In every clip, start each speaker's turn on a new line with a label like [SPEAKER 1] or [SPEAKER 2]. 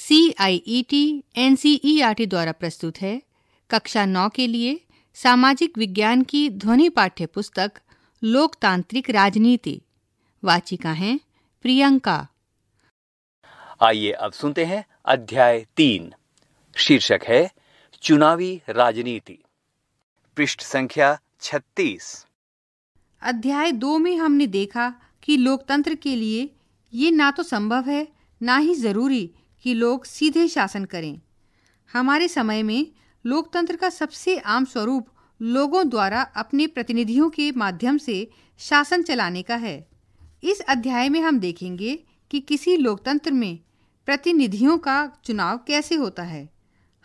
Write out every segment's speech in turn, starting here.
[SPEAKER 1] C I E T N C E R T द्वारा प्रस्तुत है कक्षा नौ के लिए सामाजिक विज्ञान की ध्वनि पाठ्य पुस्तक लोकतांत्रिक राजनीति वाचिका हैं प्रियंका
[SPEAKER 2] आइए अब सुनते हैं अध्याय तीन शीर्षक है चुनावी राजनीति पृष्ठ संख्या छत्तीस
[SPEAKER 1] अध्याय दो में हमने देखा कि लोकतंत्र के लिए ये ना तो संभव है ना ही जरूरी कि लोग सीधे शासन करें हमारे समय में लोकतंत्र का सबसे आम स्वरूप लोगों द्वारा अपने प्रतिनिधियों के माध्यम से शासन चलाने का है इस अध्याय में हम देखेंगे कि किसी लोकतंत्र में प्रतिनिधियों का चुनाव कैसे होता है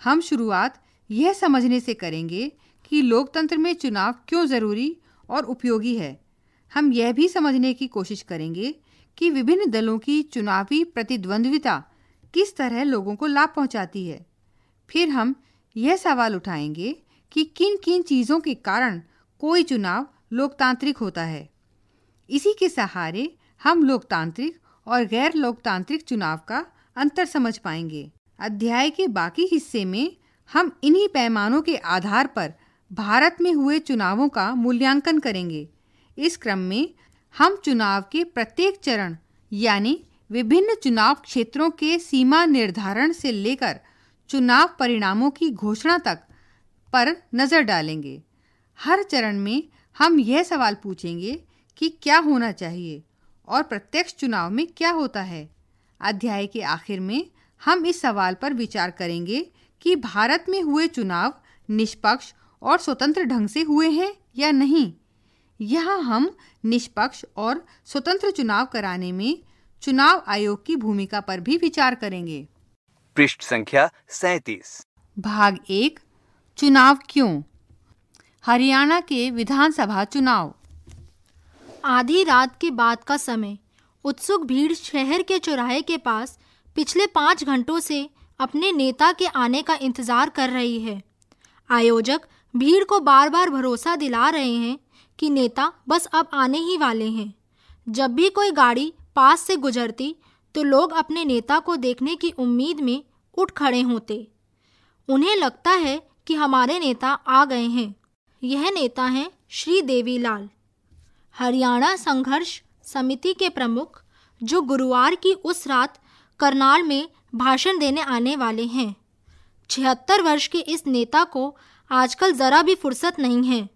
[SPEAKER 1] हम शुरुआत यह समझने से करेंगे कि लोकतंत्र में चुनाव क्यों ज़रूरी और उपयोगी है हम यह भी समझने की कोशिश करेंगे कि विभिन्न दलों की चुनावी प्रतिद्वंद्विता किस तरह लोगों को लाभ पहुंचाती है फिर हम यह सवाल उठाएंगे कि किन किन चीज़ों के कारण कोई चुनाव लोकतांत्रिक होता है इसी के सहारे हम लोकतांत्रिक और गैर लोकतांत्रिक चुनाव का अंतर समझ पाएंगे अध्याय के बाकी हिस्से में हम इन्हीं पैमानों के आधार पर भारत में हुए चुनावों का मूल्यांकन करेंगे इस क्रम में हम चुनाव के प्रत्येक चरण यानी विभिन्न चुनाव क्षेत्रों के सीमा निर्धारण से लेकर चुनाव परिणामों की घोषणा तक पर नज़र डालेंगे हर चरण में हम यह सवाल पूछेंगे कि क्या होना चाहिए और प्रत्यक्ष चुनाव में क्या होता है अध्याय के आखिर में हम इस सवाल पर विचार करेंगे कि भारत में हुए चुनाव निष्पक्ष और स्वतंत्र ढंग से हुए हैं या नहीं यहाँ हम निष्पक्ष और स्वतंत्र चुनाव कराने में चुनाव आयोग की भूमिका पर भी विचार करेंगे
[SPEAKER 2] पृष्ठ संख्या सैतीस
[SPEAKER 1] भाग एक
[SPEAKER 3] चुनाव क्यों हरियाणा के विधानसभा चुनाव आधी रात के बाद का समय उत्सुक भीड़ शहर के चौराहे के पास पिछले पाँच घंटों से अपने नेता के आने का इंतजार कर रही है आयोजक भीड़ को बार बार भरोसा दिला रहे हैं कि नेता बस अब आने ही वाले हैं जब भी कोई गाड़ी पास से गुजरती तो लोग अपने नेता को देखने की उम्मीद में उठ खड़े होते उन्हें लगता है कि हमारे नेता आ गए हैं यह नेता हैं श्री देवी लाल हरियाणा संघर्ष समिति के प्रमुख जो गुरुवार की उस रात करनाल में भाषण देने आने वाले हैं छिहत्तर वर्ष के इस नेता को आजकल ज़रा भी फुर्सत नहीं है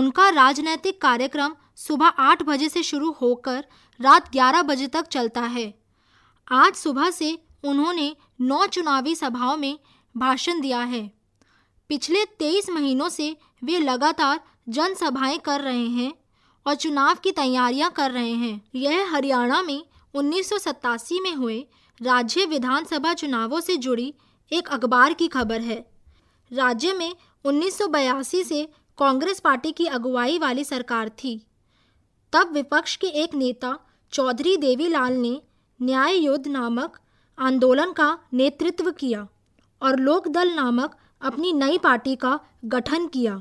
[SPEAKER 3] उनका राजनैतिक कार्यक्रम सुबह आठ बजे से शुरू होकर रात 11 बजे तक चलता है आज सुबह से उन्होंने नौ चुनावी सभाओं में भाषण दिया है पिछले तेईस महीनों से वे लगातार जनसभाएं कर रहे हैं और चुनाव की तैयारियां कर रहे हैं यह हरियाणा में उन्नीस में हुए राज्य विधानसभा चुनावों से जुड़ी एक अखबार की खबर है राज्य में उन्नीस से कांग्रेस पार्टी की अगुवाई वाली सरकार थी तब विपक्ष के एक नेता चौधरी देवीलाल ने न्याय युद्ध नामक आंदोलन का नेतृत्व किया और लोकदल नामक अपनी नई पार्टी का गठन किया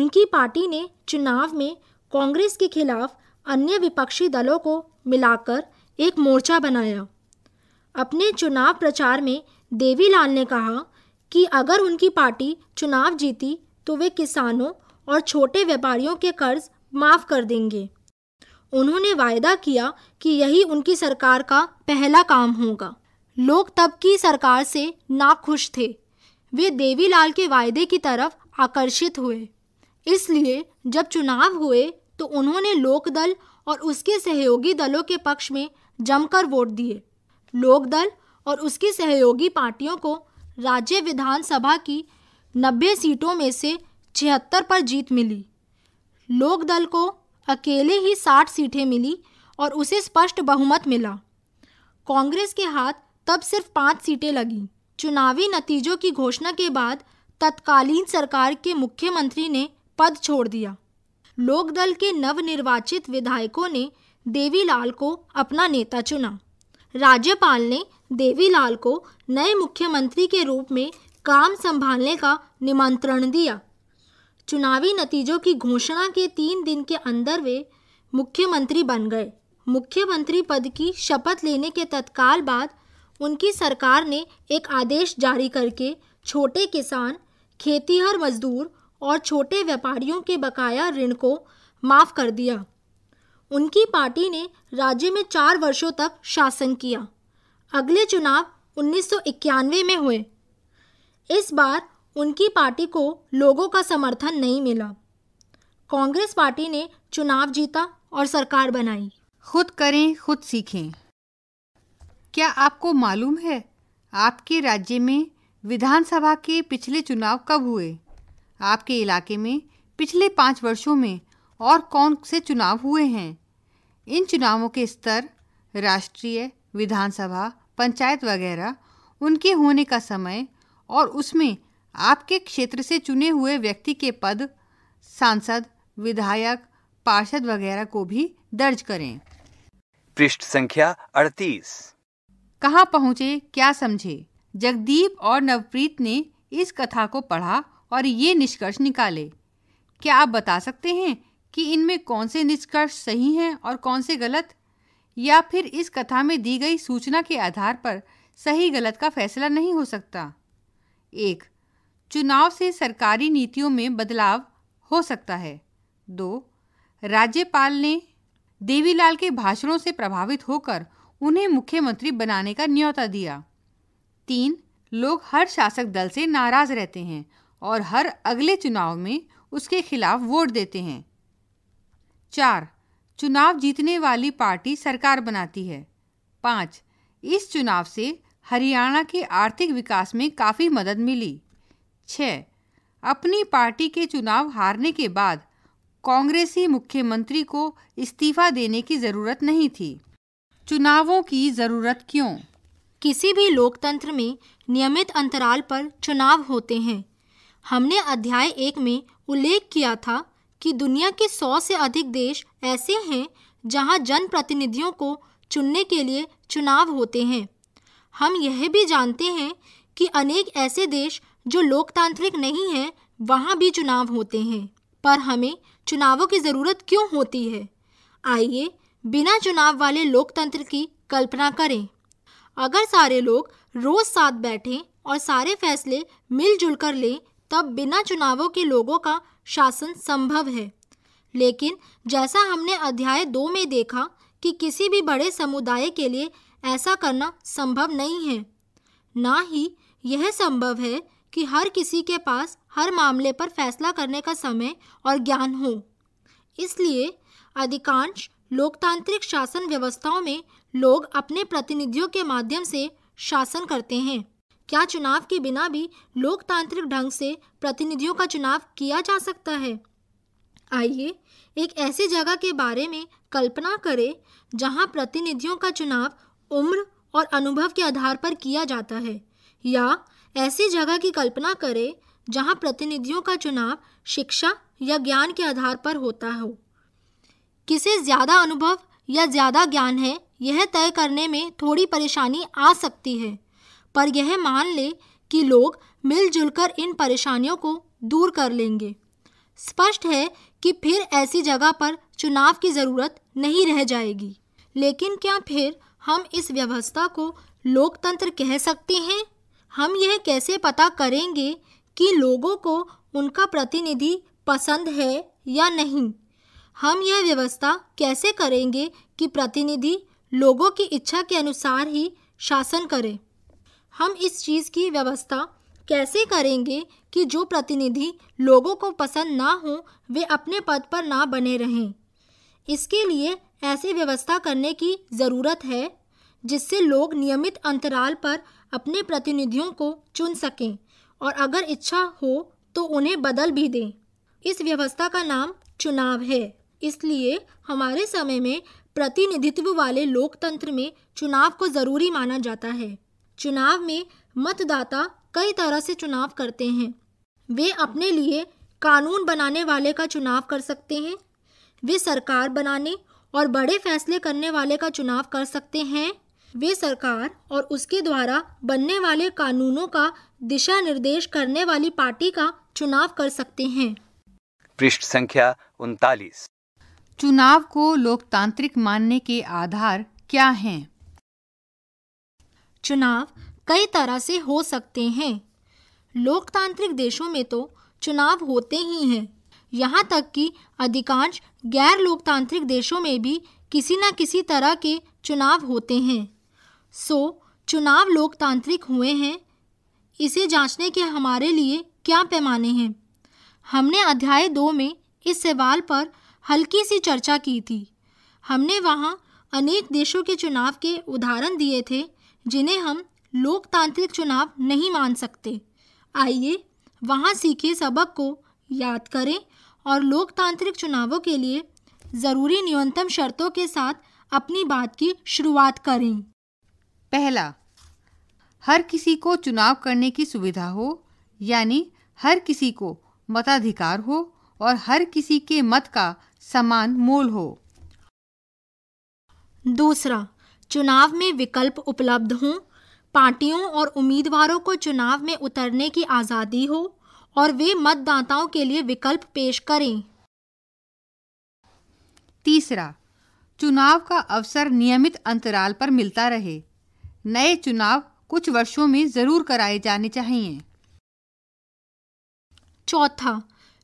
[SPEAKER 3] उनकी पार्टी ने चुनाव में कांग्रेस के खिलाफ अन्य विपक्षी दलों को मिलाकर एक मोर्चा बनाया अपने चुनाव प्रचार में देवीलाल ने कहा कि अगर उनकी पार्टी चुनाव जीती तो वे किसानों और छोटे व्यापारियों के कर्ज माफ़ कर देंगे उन्होंने वायदा किया कि यही उनकी सरकार का पहला काम होगा लोग तब की सरकार से नाखुश थे वे देवीलाल के वायदे की तरफ आकर्षित हुए इसलिए जब चुनाव हुए तो उन्होंने लोकदल और उसके सहयोगी दलों के पक्ष में जमकर वोट दिए लोकदल और उसकी सहयोगी पार्टियों को राज्य विधानसभा की 90 सीटों में से छिहत्तर पर जीत मिली लोकदल को अकेले ही साठ सीटें मिली और उसे स्पष्ट बहुमत मिला कांग्रेस के हाथ तब सिर्फ पाँच सीटें लगीं चुनावी नतीजों की घोषणा के बाद तत्कालीन सरकार के मुख्यमंत्री ने पद छोड़ दिया लोकदल के नवनिर्वाचित विधायकों ने देवीलाल को अपना नेता चुना राज्यपाल ने देवीलाल को नए मुख्यमंत्री के रूप में काम संभालने का निमंत्रण दिया चुनावी नतीजों की घोषणा के तीन दिन के अंदर वे मुख्यमंत्री बन गए मुख्यमंत्री पद की शपथ लेने के तत्काल बाद उनकी सरकार ने एक आदेश जारी करके छोटे किसान खेतीहर मजदूर और छोटे व्यापारियों के बकाया ऋण को माफ़ कर दिया उनकी पार्टी ने राज्य में चार वर्षों तक शासन किया अगले चुनाव उन्नीस में हुए इस बार उनकी पार्टी को लोगों का समर्थन नहीं मिला कांग्रेस पार्टी ने चुनाव जीता और सरकार बनाई खुद करें खुद सीखें क्या
[SPEAKER 1] आपको मालूम है आपके राज्य में विधानसभा के पिछले चुनाव कब हुए आपके इलाके में पिछले पाँच वर्षों में और कौन से चुनाव हुए हैं इन चुनावों के स्तर राष्ट्रीय विधानसभा पंचायत वगैरह उनके होने का समय और उसमें आपके क्षेत्र से चुने हुए व्यक्ति के पद सांसद विधायक पार्षद वगैरह को भी दर्ज करें
[SPEAKER 2] पृष्ठ संख्या 38
[SPEAKER 1] कहाँ पहुँचे क्या समझे जगदीप और नवप्रीत ने इस कथा को पढ़ा और ये निष्कर्ष निकाले क्या आप बता सकते हैं कि इनमें कौन से निष्कर्ष सही हैं और कौन से गलत या फिर इस कथा में दी गई सूचना के आधार पर सही गलत का फैसला नहीं हो सकता एक चुनाव से सरकारी नीतियों में बदलाव हो सकता है दो राज्यपाल ने देवीलाल के भाषणों से प्रभावित होकर उन्हें मुख्यमंत्री बनाने का न्योता दिया तीन लोग हर शासक दल से नाराज रहते हैं और हर अगले चुनाव में उसके खिलाफ वोट देते हैं चार चुनाव जीतने वाली पार्टी सरकार बनाती है पाँच इस चुनाव से हरियाणा के आर्थिक विकास में काफ़ी मदद मिली छः अपनी पार्टी के चुनाव हारने के बाद कांग्रेसी मुख्यमंत्री
[SPEAKER 3] को इस्तीफा देने की ज़रूरत नहीं थी चुनावों की ज़रूरत क्यों किसी भी लोकतंत्र में नियमित अंतराल पर चुनाव होते हैं हमने अध्याय एक में उल्लेख किया था कि दुनिया के सौ से अधिक देश ऐसे हैं जहां जनप्रतिनिधियों को चुनने के लिए चुनाव होते हैं हम यह भी जानते हैं कि अनेक ऐसे देश जो लोकतांत्रिक नहीं हैं वहाँ भी चुनाव होते हैं पर हमें चुनावों की ज़रूरत क्यों होती है आइए बिना चुनाव वाले लोकतंत्र की कल्पना करें अगर सारे लोग रोज़ साथ बैठें और सारे फैसले मिलजुल कर लें तब बिना चुनावों के लोगों का शासन संभव है लेकिन जैसा हमने अध्याय दो में देखा कि किसी भी बड़े समुदाय के लिए ऐसा करना संभव नहीं है ना ही यह संभव है कि हर किसी के पास हर मामले पर फैसला करने का समय और ज्ञान हो इसलिए अधिकांश लोकतांत्रिक शासन व्यवस्थाओं में लोग अपने प्रतिनिधियों के माध्यम से शासन करते हैं क्या चुनाव के बिना भी लोकतांत्रिक ढंग से प्रतिनिधियों का चुनाव किया जा सकता है आइए एक ऐसी जगह के बारे में कल्पना करें जहां प्रतिनिधियों का चुनाव उम्र और अनुभव के आधार पर किया जाता है या ऐसी जगह की कल्पना करें जहां प्रतिनिधियों का चुनाव शिक्षा या ज्ञान के आधार पर होता हो किसे ज़्यादा अनुभव या ज़्यादा ज्ञान है यह तय करने में थोड़ी परेशानी आ सकती है पर यह मान ले कि लोग मिलजुल कर इन परेशानियों को दूर कर लेंगे स्पष्ट है कि फिर ऐसी जगह पर चुनाव की ज़रूरत नहीं रह जाएगी लेकिन क्या फिर हम इस व्यवस्था को लोकतंत्र कह सकते हैं हम यह कैसे पता करेंगे कि लोगों को उनका प्रतिनिधि पसंद है या नहीं हम यह व्यवस्था कैसे करेंगे कि प्रतिनिधि लोगों की इच्छा के अनुसार ही शासन करें हम इस चीज़ की व्यवस्था कैसे करेंगे कि जो प्रतिनिधि लोगों को पसंद ना हो वे अपने पद पर ना बने रहें इसके लिए ऐसी व्यवस्था करने की ज़रूरत है जिससे लोग नियमित अंतराल पर अपने प्रतिनिधियों को चुन सकें और अगर इच्छा हो तो उन्हें बदल भी दें इस व्यवस्था का नाम चुनाव है इसलिए हमारे समय में प्रतिनिधित्व वाले लोकतंत्र में चुनाव को ज़रूरी माना जाता है चुनाव में मतदाता कई तरह से चुनाव करते हैं वे अपने लिए कानून बनाने वाले का चुनाव कर सकते हैं वे सरकार बनाने और बड़े फैसले करने वाले का चुनाव कर सकते हैं वे सरकार और उसके द्वारा बनने वाले कानूनों का दिशा निर्देश करने वाली पार्टी का चुनाव कर सकते हैं
[SPEAKER 2] पृष्ठ संख्या उनतालीस
[SPEAKER 3] चुनाव
[SPEAKER 1] को लोकतांत्रिक मानने के आधार क्या हैं?
[SPEAKER 3] चुनाव कई तरह से हो सकते हैं लोकतांत्रिक देशों में तो चुनाव होते ही हैं यहाँ तक कि अधिकांश गैर लोकतांत्रिक देशों में भी किसी न किसी तरह के चुनाव होते हैं सो चुनाव लोकतांत्रिक हुए हैं इसे जांचने के हमारे लिए क्या पैमाने हैं हमने अध्याय दो में इस सवाल पर हल्की सी चर्चा की थी हमने वहाँ अनेक देशों के चुनाव के उदाहरण दिए थे जिन्हें हम लोकतांत्रिक चुनाव नहीं मान सकते आइए वहाँ सीखे सबक को याद करें और लोकतांत्रिक चुनावों के लिए ज़रूरी न्यूनतम शर्तों के साथ अपनी बात की शुरुआत करें पहला हर किसी को चुनाव करने की सुविधा हो यानी हर
[SPEAKER 1] किसी को मताधिकार हो और हर किसी के मत का समान मोल हो
[SPEAKER 3] दूसरा चुनाव में विकल्प उपलब्ध हों पार्टियों और उम्मीदवारों को चुनाव में उतरने की आज़ादी हो और वे मतदाताओं के लिए विकल्प पेश करें
[SPEAKER 1] तीसरा चुनाव का अवसर नियमित अंतराल पर मिलता रहे नए
[SPEAKER 3] चुनाव कुछ वर्षों में जरूर कराए जाने चाहिए चौथा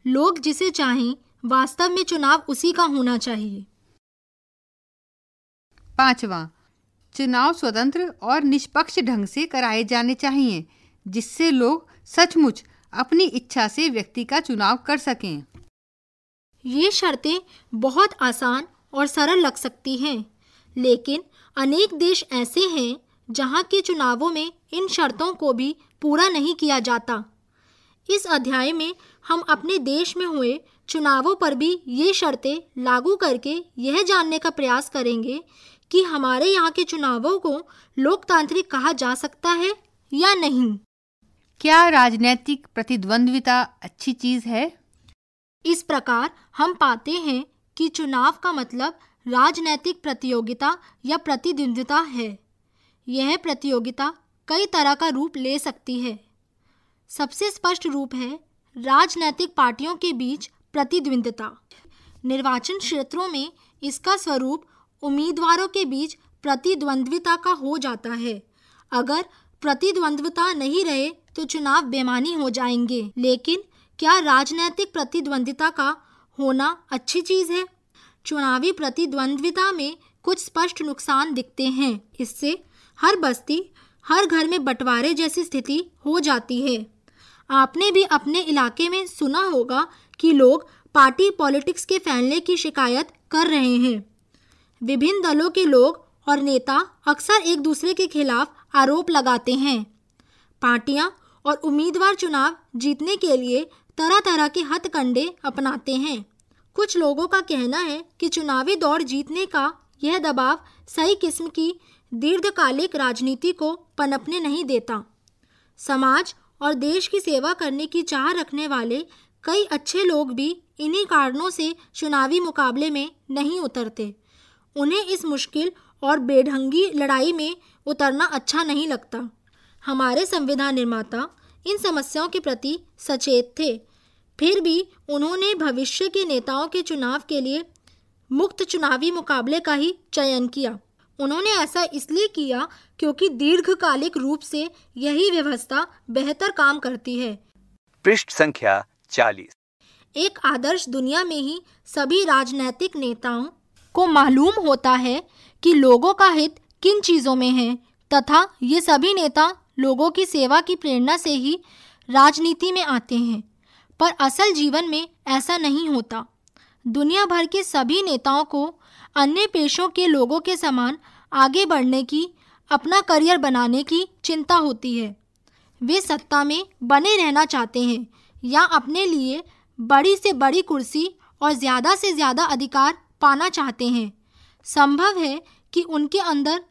[SPEAKER 3] लोग जिसे चाहें वास्तव में चुनाव उसी का होना चाहिए पांचवा चुनाव स्वतंत्र और
[SPEAKER 1] निष्पक्ष ढंग से कराए जाने चाहिए जिससे लोग सचमुच अपनी इच्छा
[SPEAKER 3] से व्यक्ति का चुनाव कर सकें ये शर्तें बहुत आसान और सरल लग सकती हैं लेकिन अनेक देश ऐसे हैं जहां के चुनावों में इन शर्तों को भी पूरा नहीं किया जाता इस अध्याय में हम अपने देश में हुए चुनावों पर भी ये शर्तें लागू करके यह जानने का प्रयास करेंगे कि हमारे यहाँ के चुनावों को लोकतांत्रिक कहा जा सकता है या नहीं क्या राजनैतिक प्रतिद्वंद्विता अच्छी चीज है इस प्रकार हम पाते हैं कि चुनाव का मतलब राजनैतिक प्रतियोगिता या प्रतिद्वंदिता है यह प्रतियोगिता कई तरह का रूप ले सकती है सबसे स्पष्ट रूप है राजनैतिक पार्टियों के बीच प्रतिद्वंदता निर्वाचन क्षेत्रों में इसका स्वरूप उम्मीदवारों के बीच प्रतिद्वंद्विता का हो जाता है अगर प्रतिद्वंद्विता नहीं रहे तो चुनाव बेमानी हो जाएंगे लेकिन क्या राजनैतिक प्रतिद्वंदिता का होना अच्छी चीज़ है चुनावी प्रतिद्वंद्विता में कुछ स्पष्ट नुकसान दिखते हैं इससे हर बस्ती हर घर में बंटवारे जैसी स्थिति हो जाती है आपने भी अपने इलाके में सुना होगा कि लोग पार्टी पॉलिटिक्स के फैलने की शिकायत कर रहे हैं विभिन्न दलों के लोग और नेता अक्सर एक दूसरे के खिलाफ आरोप लगाते हैं पार्टियां और उम्मीदवार चुनाव जीतने के लिए तरह तरह के हथकंडे अपनाते हैं कुछ लोगों का कहना है कि चुनावी दौड़ जीतने का यह दबाव सही किस्म की दीर्घकालिक राजनीति को पनपने नहीं देता समाज और देश की सेवा करने की चाह रखने वाले कई अच्छे लोग भी इन्हीं कारणों से चुनावी मुकाबले में नहीं उतरते उन्हें इस मुश्किल और बेढंगी लड़ाई में उतरना अच्छा नहीं लगता हमारे संविधान निर्माता इन समस्याओं के प्रति सचेत थे फिर भी उन्होंने भविष्य के नेताओं के चुनाव के लिए मुक्त चुनावी मुकाबले का ही चयन किया उन्होंने ऐसा इसलिए किया क्योंकि दीर्घकालिक रूप से यही व्यवस्था बेहतर काम करती है
[SPEAKER 2] पृष्ठ संख्या चालीस
[SPEAKER 3] एक आदर्श दुनिया में ही सभी राजनैतिक नेताओं को मालूम होता है कि लोगों का हित किन चीज़ों में है तथा ये सभी नेता लोगों की सेवा की प्रेरणा से ही राजनीति में आते हैं पर असल जीवन में ऐसा नहीं होता दुनिया भर के सभी नेताओं को अन्य पेशों के लोगों के समान आगे बढ़ने की अपना करियर बनाने की चिंता होती है वे सत्ता में बने रहना चाहते हैं या अपने लिए बड़ी से बड़ी कुर्सी और ज़्यादा से ज़्यादा अधिकार पाना चाहते हैं संभव है कि उनके अंदर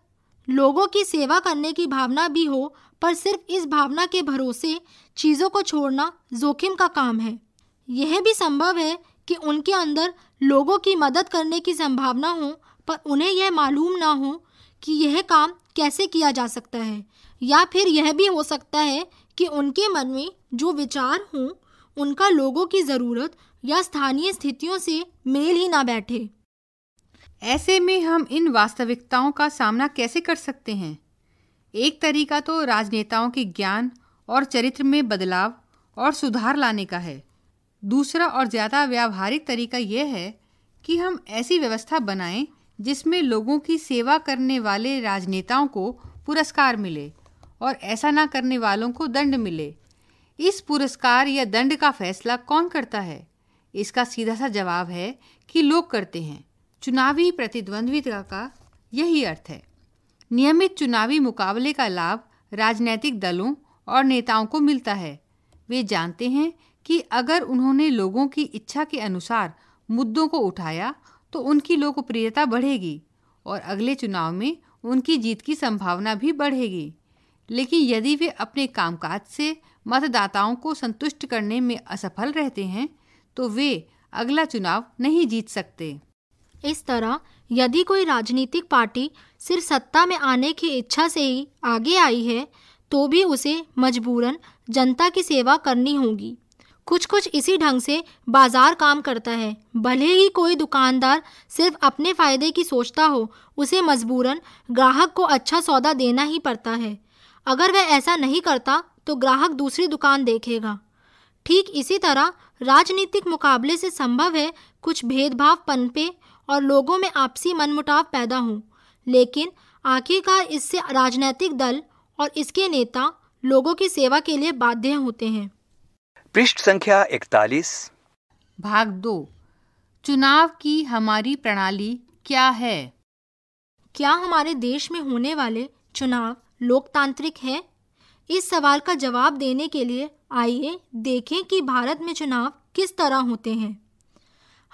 [SPEAKER 3] लोगों की सेवा करने की भावना भी हो पर सिर्फ इस भावना के भरोसे चीज़ों को छोड़ना जोखिम का काम है यह भी संभव है कि उनके अंदर लोगों की मदद करने की संभावना हो पर उन्हें यह मालूम ना हो कि यह काम कैसे किया जा सकता है या फिर यह भी हो सकता है कि उनके मन में जो विचार हों उनका लोगों की ज़रूरत या स्थानीय स्थितियों से मेल ही ना बैठे ऐसे में हम इन वास्तविकताओं का सामना कैसे कर सकते हैं
[SPEAKER 1] एक तरीका तो राजनेताओं के ज्ञान और चरित्र में बदलाव और सुधार लाने का है दूसरा और ज़्यादा व्यावहारिक तरीका यह है कि हम ऐसी व्यवस्था बनाएं जिसमें लोगों की सेवा करने वाले राजनेताओं को पुरस्कार मिले और ऐसा ना करने वालों को दंड मिले इस पुरस्कार या दंड का फैसला कौन करता है इसका सीधा सा जवाब है कि लोग करते हैं चुनावी प्रतिद्वंद्विता का यही अर्थ है नियमित चुनावी मुकाबले का लाभ राजनैतिक दलों और नेताओं को मिलता है वे जानते हैं कि अगर उन्होंने लोगों की इच्छा के अनुसार मुद्दों को उठाया तो उनकी लोकप्रियता बढ़ेगी और अगले चुनाव में उनकी जीत की संभावना भी बढ़ेगी लेकिन यदि वे अपने कामकाज से मतदाताओं को संतुष्ट करने में
[SPEAKER 3] असफल रहते हैं तो वे अगला चुनाव नहीं जीत सकते इस तरह यदि कोई राजनीतिक पार्टी सिर्फ सत्ता में आने की इच्छा से ही आगे आई है तो भी उसे मजबूरन जनता की सेवा करनी होगी कुछ कुछ इसी ढंग से बाजार काम करता है भले ही कोई दुकानदार सिर्फ अपने फ़ायदे की सोचता हो उसे मजबूरन ग्राहक को अच्छा सौदा देना ही पड़ता है अगर वह ऐसा नहीं करता तो ग्राहक दूसरी दुकान देखेगा ठीक इसी तरह राजनीतिक मुकाबले से संभव है कुछ भेदभाव पनपे और लोगों में आपसी मनमुटाव पैदा हों लेकिन आखिरकार इससे राजनैतिक दल और इसके नेता लोगों की सेवा के लिए बाध्य होते हैं
[SPEAKER 2] पृष्ठ संख्या 41
[SPEAKER 3] भाग दो चुनाव की हमारी प्रणाली क्या है क्या हमारे देश में होने वाले चुनाव लोकतांत्रिक हैं? इस सवाल का जवाब देने के लिए आइए देखें कि भारत में चुनाव किस तरह होते हैं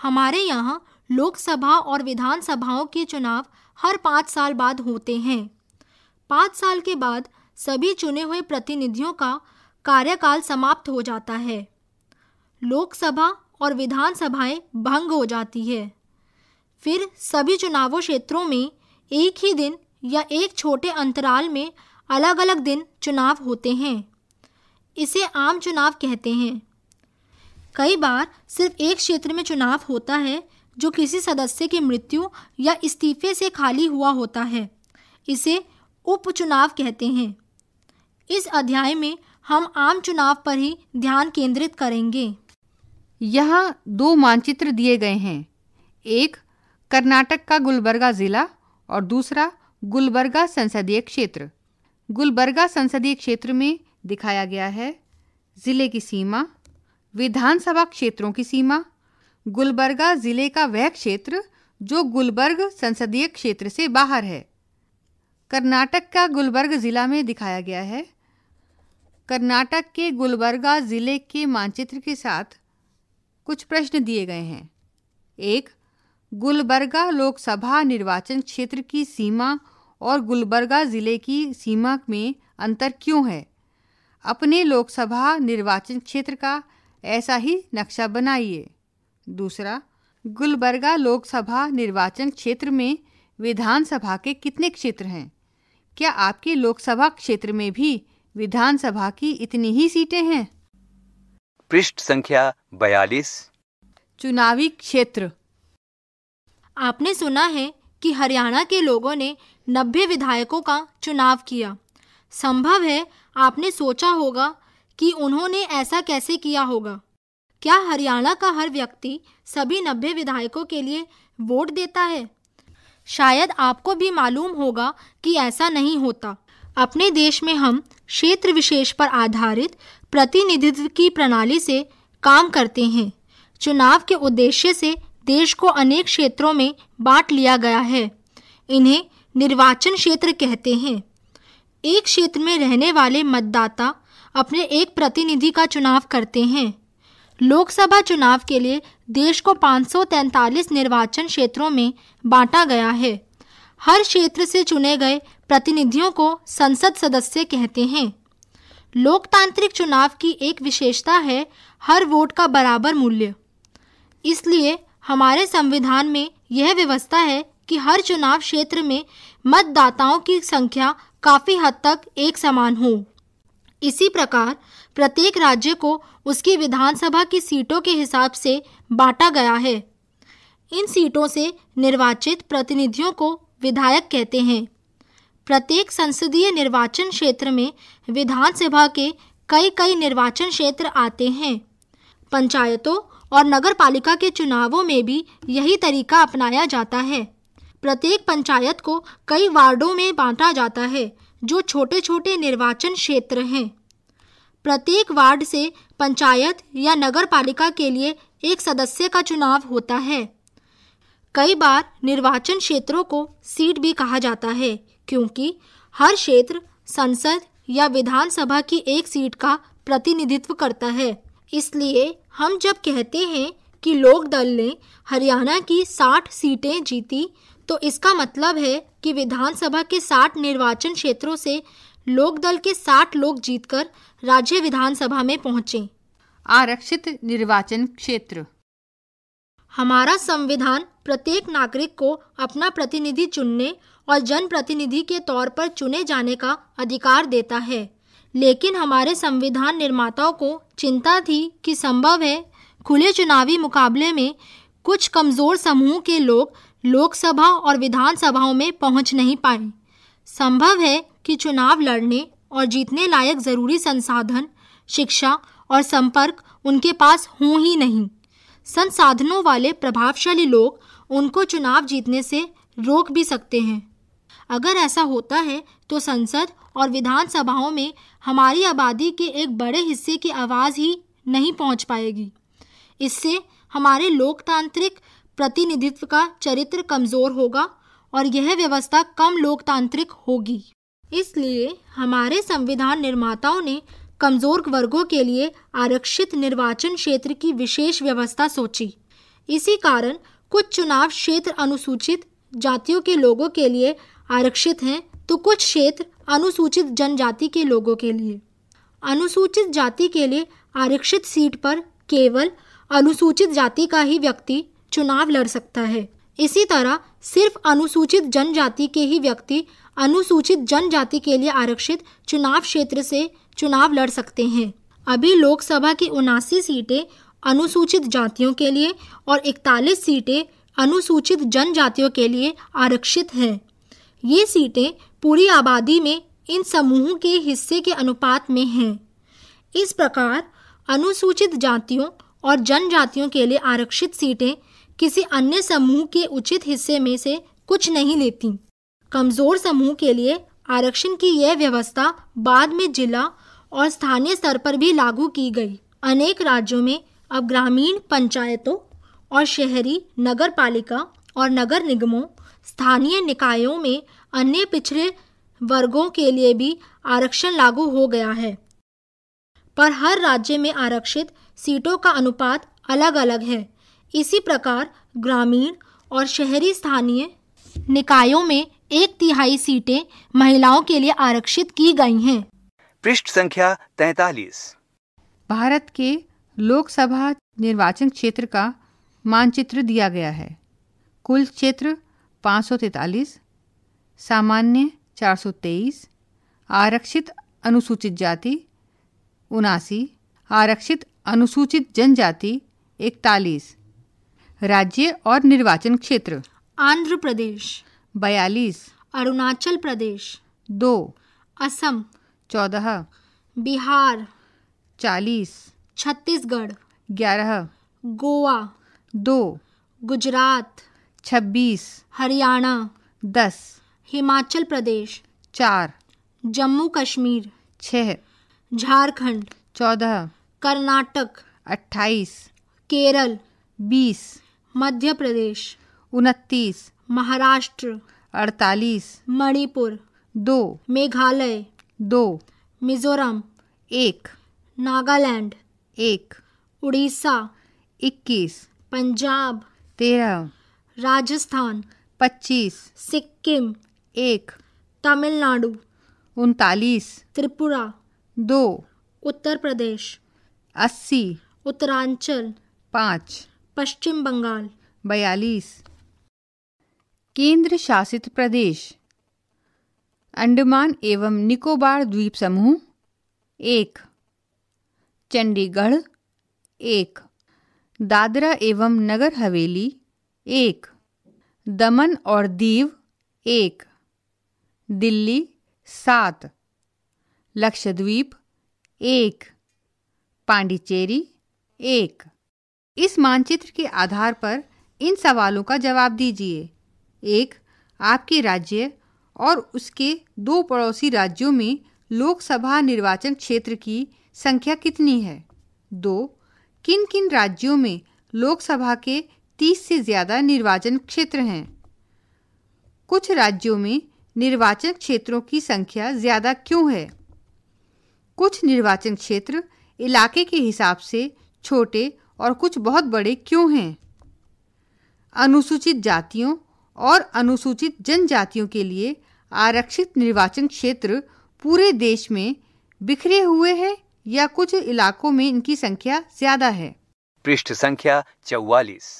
[SPEAKER 3] हमारे यहाँ लोकसभा और विधानसभाओं के चुनाव हर पाँच साल बाद होते हैं पाँच साल के बाद सभी चुने हुए प्रतिनिधियों का कार्यकाल समाप्त हो जाता है लोकसभा और विधानसभाएं भंग हो जाती है फिर सभी चुनावों क्षेत्रों में एक ही दिन या एक छोटे अंतराल में अलग अलग दिन चुनाव होते हैं इसे आम चुनाव कहते हैं कई बार सिर्फ एक क्षेत्र में चुनाव होता है जो किसी सदस्य की मृत्यु या इस्तीफे से खाली हुआ होता है इसे उपचुनाव कहते हैं इस अध्याय में हम आम चुनाव पर ही ध्यान केंद्रित करेंगे यहाँ दो मानचित्र दिए गए हैं एक
[SPEAKER 1] कर्नाटक का गुलबर्गा ज़िला और दूसरा गुलबर्गा संसदीय क्षेत्र गुलबर्गा संसदीय क्षेत्र में दिखाया गया है ज़िले की सीमा विधानसभा क्षेत्रों की सीमा गुलबर्गा ज़िले का वह क्षेत्र जो गुलबर्ग संसदीय क्षेत्र से बाहर है कर्नाटक का गुलबर्ग ज़िला में दिखाया गया है कर्नाटक के गुलबर्गा ज़िले के मानचित्र के साथ कुछ प्रश्न दिए गए हैं एक गुलबर्गा लोकसभा निर्वाचन क्षेत्र की सीमा और गुलबर्गा ज़िले की सीमा में अंतर क्यों है अपने लोकसभा निर्वाचन क्षेत्र का ऐसा ही नक्शा बनाइए दूसरा गुलबर्गा लोकसभा निर्वाचन क्षेत्र में विधानसभा के कितने क्षेत्र हैं क्या आपके लोकसभा क्षेत्र में भी विधानसभा की इतनी ही सीटें हैं
[SPEAKER 2] पृष्ठ संख्या बयालीस
[SPEAKER 3] चुनावी क्षेत्र आपने सुना है कि हरियाणा के लोगों ने नब्बे विधायकों का चुनाव किया संभव है आपने सोचा होगा कि उन्होंने ऐसा कैसे किया होगा क्या हरियाणा का हर व्यक्ति सभी नब्बे विधायकों के लिए वोट देता है शायद आपको भी मालूम होगा कि ऐसा नहीं होता अपने देश में हम क्षेत्र विशेष पर आधारित प्रतिनिधित्व की प्रणाली से काम करते हैं चुनाव के उद्देश्य से देश को अनेक क्षेत्रों में बांट लिया गया है इन्हें निर्वाचन क्षेत्र कहते हैं एक क्षेत्र में रहने वाले मतदाता अपने एक प्रतिनिधि का चुनाव करते हैं लोकसभा चुनाव के लिए देश को 543 निर्वाचन क्षेत्रों में बांटा गया है हर क्षेत्र से चुने गए प्रतिनिधियों को संसद सदस्य कहते हैं लोकतांत्रिक चुनाव की एक विशेषता है हर वोट का बराबर मूल्य इसलिए हमारे संविधान में यह व्यवस्था है कि हर चुनाव क्षेत्र में मतदाताओं की संख्या काफ़ी हद तक एक समान हो इसी प्रकार प्रत्येक राज्य को उसकी विधानसभा की सीटों के हिसाब से बांटा गया है इन सीटों से निर्वाचित प्रतिनिधियों को विधायक कहते हैं प्रत्येक संसदीय निर्वाचन क्षेत्र में विधानसभा के कई कई निर्वाचन क्षेत्र आते हैं पंचायतों और नगर पालिका के चुनावों में भी यही तरीका अपनाया जाता है प्रत्येक पंचायत को कई वार्डों में बांटा जाता है जो छोटे छोटे निर्वाचन क्षेत्र हैं प्रत्येक वार्ड से पंचायत या नगर पालिका के लिए एक सदस्य का चुनाव होता है कई बार निर्वाचन क्षेत्रों को सीट भी कहा जाता है क्योंकि हर क्षेत्र संसद या विधानसभा की एक सीट का प्रतिनिधित्व करता है इसलिए हम जब कहते हैं कि लोक दल ने हरियाणा की 60 सीटें जीती तो इसका मतलब है कि विधानसभा के 60 निर्वाचन क्षेत्रों से लोक दल के 60 लोग जीतकर राज्य विधानसभा में पहुंचे आरक्षित निर्वाचन क्षेत्र हमारा संविधान प्रत्येक नागरिक को अपना प्रतिनिधि चुनने और जनप्रतिनिधि के तौर पर चुने जाने का अधिकार देता है लेकिन हमारे संविधान निर्माताओं को चिंता थी कि संभव है खुले चुनावी मुकाबले में कुछ कमज़ोर समूह के लोग लोकसभा और विधानसभाओं में पहुंच नहीं पाए संभव है कि चुनाव लड़ने और जीतने लायक ज़रूरी संसाधन शिक्षा और संपर्क उनके पास हों ही नहीं संसाधनों वाले प्रभावशाली लोग उनको चुनाव जीतने से रोक भी सकते हैं अगर ऐसा होता है तो संसद और विधानसभाओं में हमारी आबादी के एक बड़े हिस्से की आवाज़ ही नहीं पहुंच पाएगी इससे हमारे लोकतांत्रिक प्रतिनिधित्व का चरित्र कमज़ोर होगा और यह व्यवस्था कम लोकतांत्रिक होगी इसलिए हमारे संविधान निर्माताओं ने कमज़ोर वर्गों के लिए आरक्षित निर्वाचन क्षेत्र की विशेष व्यवस्था सोची इसी कारण कुछ चुनाव क्षेत्र अनुसूचित जातियों के लोगों के लिए आरक्षित हैं तो कुछ क्षेत्र अनुसूचित जनजाति के लोगों के लिए अनुसूचित जाति के लिए आरक्षित सीट पर केवल अनुसूचित जाति का ही व्यक्ति चुनाव लड़ सकता है इसी तरह सिर्फ अनुसूचित जनजाति के ही व्यक्ति अनुसूचित जनजाति के लिए आरक्षित चुनाव क्षेत्र से चुनाव लड़ सकते हैं अभी लोकसभा की उनासी सीटें अनुसूचित जातियों के लिए और इकतालीस सीटें अनुसूचित जनजातियों के लिए आरक्षित हैं ये सीटें पूरी आबादी में इन समूहों के हिस्से के अनुपात में हैं इस प्रकार अनुसूचित जातियों और जनजातियों के लिए आरक्षित सीटें किसी अन्य समूह के उचित हिस्से में से कुछ नहीं लेती कमज़ोर समूह के लिए आरक्षण की यह व्यवस्था बाद में जिला और स्थानीय स्तर पर भी लागू की गई अनेक राज्यों में अब ग्रामीण पंचायतों और शहरी नगर पालिका और नगर निगमों स्थानीय निकायों में अन्य पिछड़े वर्गों के लिए भी आरक्षण लागू हो गया है पर हर राज्य में आरक्षित सीटों का अनुपात अलग अलग है इसी प्रकार ग्रामीण और शहरी स्थानीय निकायों में एक तिहाई सीटें महिलाओं के लिए आरक्षित की गई हैं
[SPEAKER 2] पृष्ठ संख्या तैतालीस
[SPEAKER 3] भारत के लोकसभा
[SPEAKER 1] निर्वाचन क्षेत्र का मानचित्र दिया गया है कुल क्षेत्र पाँच सौ तैतालीस सामान्य चार सौ तेईस आरक्षित अनुसूचित जाति उनासी आरक्षित अनुसूचित जनजाति इकतालीस राज्य और निर्वाचन क्षेत्र
[SPEAKER 3] आंध्र प्रदेश बयालीस अरुणाचल प्रदेश दो असम चौदह बिहार चालीस छत्तीसगढ़ ग्यारह गोवा दो गुजरात छब्बीस हरियाणा दस हिमाचल प्रदेश चार जम्मू कश्मीर छः झारखंड चौदह कर्नाटक अट्ठाईस केरल बीस मध्य प्रदेश उनतीस महाराष्ट्र अड़तालीस मणिपुर दो मेघालय दो मिजोरम एक नागालैंड एक उड़ीसा इक्कीस पंजाब तेरह राजस्थान पच्चीस सिक्किम एक तमिलनाडु उनतालीस त्रिपुरा दो उत्तर प्रदेश अस्सी उत्तरांचल पाँच पश्चिम बंगाल बयालीस
[SPEAKER 1] केंद्र शासित प्रदेश अंडमान एवं निकोबार द्वीप समूह एक चंडीगढ़ एक दादरा एवं नगर हवेली एक दमन और दीव एक दिल्ली सात लक्षद्वीप एक पांडिचेरी एक इस मानचित्र के आधार पर इन सवालों का जवाब दीजिए एक आपके राज्य और उसके दो पड़ोसी राज्यों में लोकसभा निर्वाचन क्षेत्र की संख्या कितनी है दो किन किन राज्यों में लोकसभा के 30 से ज़्यादा निर्वाचन क्षेत्र हैं कुछ राज्यों में निर्वाचन क्षेत्रों की संख्या ज़्यादा क्यों है कुछ निर्वाचन क्षेत्र इलाके के हिसाब से छोटे और कुछ बहुत बड़े क्यों हैं अनुसूचित जातियों और अनुसूचित जनजातियों के लिए आरक्षित निर्वाचन क्षेत्र पूरे देश में बिखरे हुए हैं या कुछ इलाकों में इनकी संख्या ज्यादा है
[SPEAKER 2] पृष्ठ संख्या चौवालीस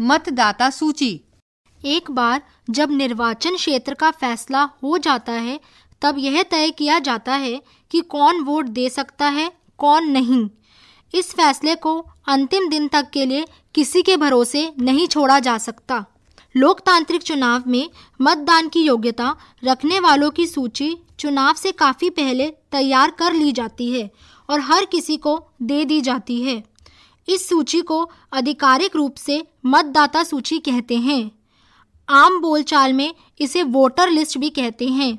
[SPEAKER 3] मतदाता सूची एक बार जब निर्वाचन क्षेत्र का फैसला हो जाता है तब यह तय किया जाता है कि कौन वोट दे सकता है कौन नहीं इस फैसले को अंतिम दिन तक के लिए किसी के भरोसे नहीं छोड़ा जा सकता लोकतांत्रिक चुनाव में मतदान की योग्यता रखने वालों की सूची चुनाव से काफ़ी पहले तैयार कर ली जाती है और हर किसी को दे दी जाती है इस सूची को आधिकारिक रूप से मतदाता सूची कहते हैं आम बोलचाल में इसे वोटर लिस्ट भी कहते हैं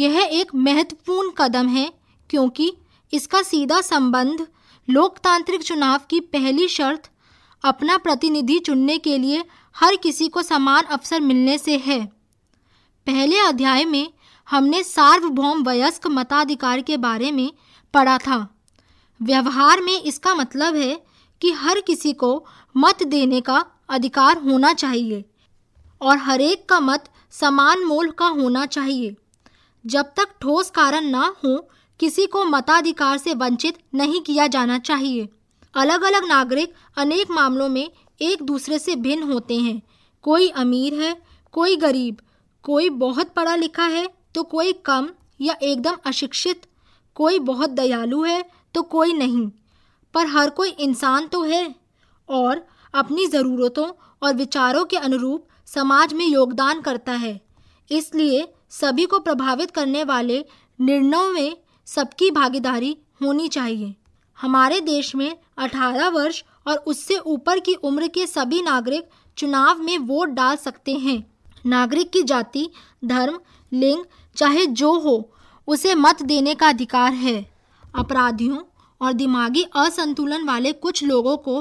[SPEAKER 3] यह एक महत्वपूर्ण कदम है क्योंकि इसका सीधा संबंध लोकतांत्रिक चुनाव की पहली शर्त अपना प्रतिनिधि चुनने के लिए हर किसी को समान अवसर मिलने से है पहले अध्याय में हमने सार्वभौम वयस्क मताधिकार के बारे में पढ़ा था व्यवहार में इसका मतलब है कि हर किसी को मत देने का अधिकार होना चाहिए और हरेक का मत समान मोल का होना चाहिए जब तक ठोस कारण ना हो किसी को मताधिकार से वंचित नहीं किया जाना चाहिए अलग अलग नागरिक अनेक मामलों में एक दूसरे से भिन्न होते हैं कोई अमीर है कोई गरीब कोई बहुत पढ़ा लिखा है तो कोई कम या एकदम अशिक्षित कोई बहुत दयालु है तो कोई नहीं पर हर कोई इंसान तो है और अपनी ज़रूरतों और विचारों के अनुरूप समाज में योगदान करता है इसलिए सभी को प्रभावित करने वाले निर्णयों में सबकी भागीदारी होनी चाहिए हमारे देश में 18 वर्ष और उससे ऊपर की उम्र के सभी नागरिक चुनाव में वोट डाल सकते हैं नागरिक की जाति धर्म लिंग चाहे जो हो उसे मत देने का अधिकार है अपराधियों और दिमागी असंतुलन वाले कुछ लोगों को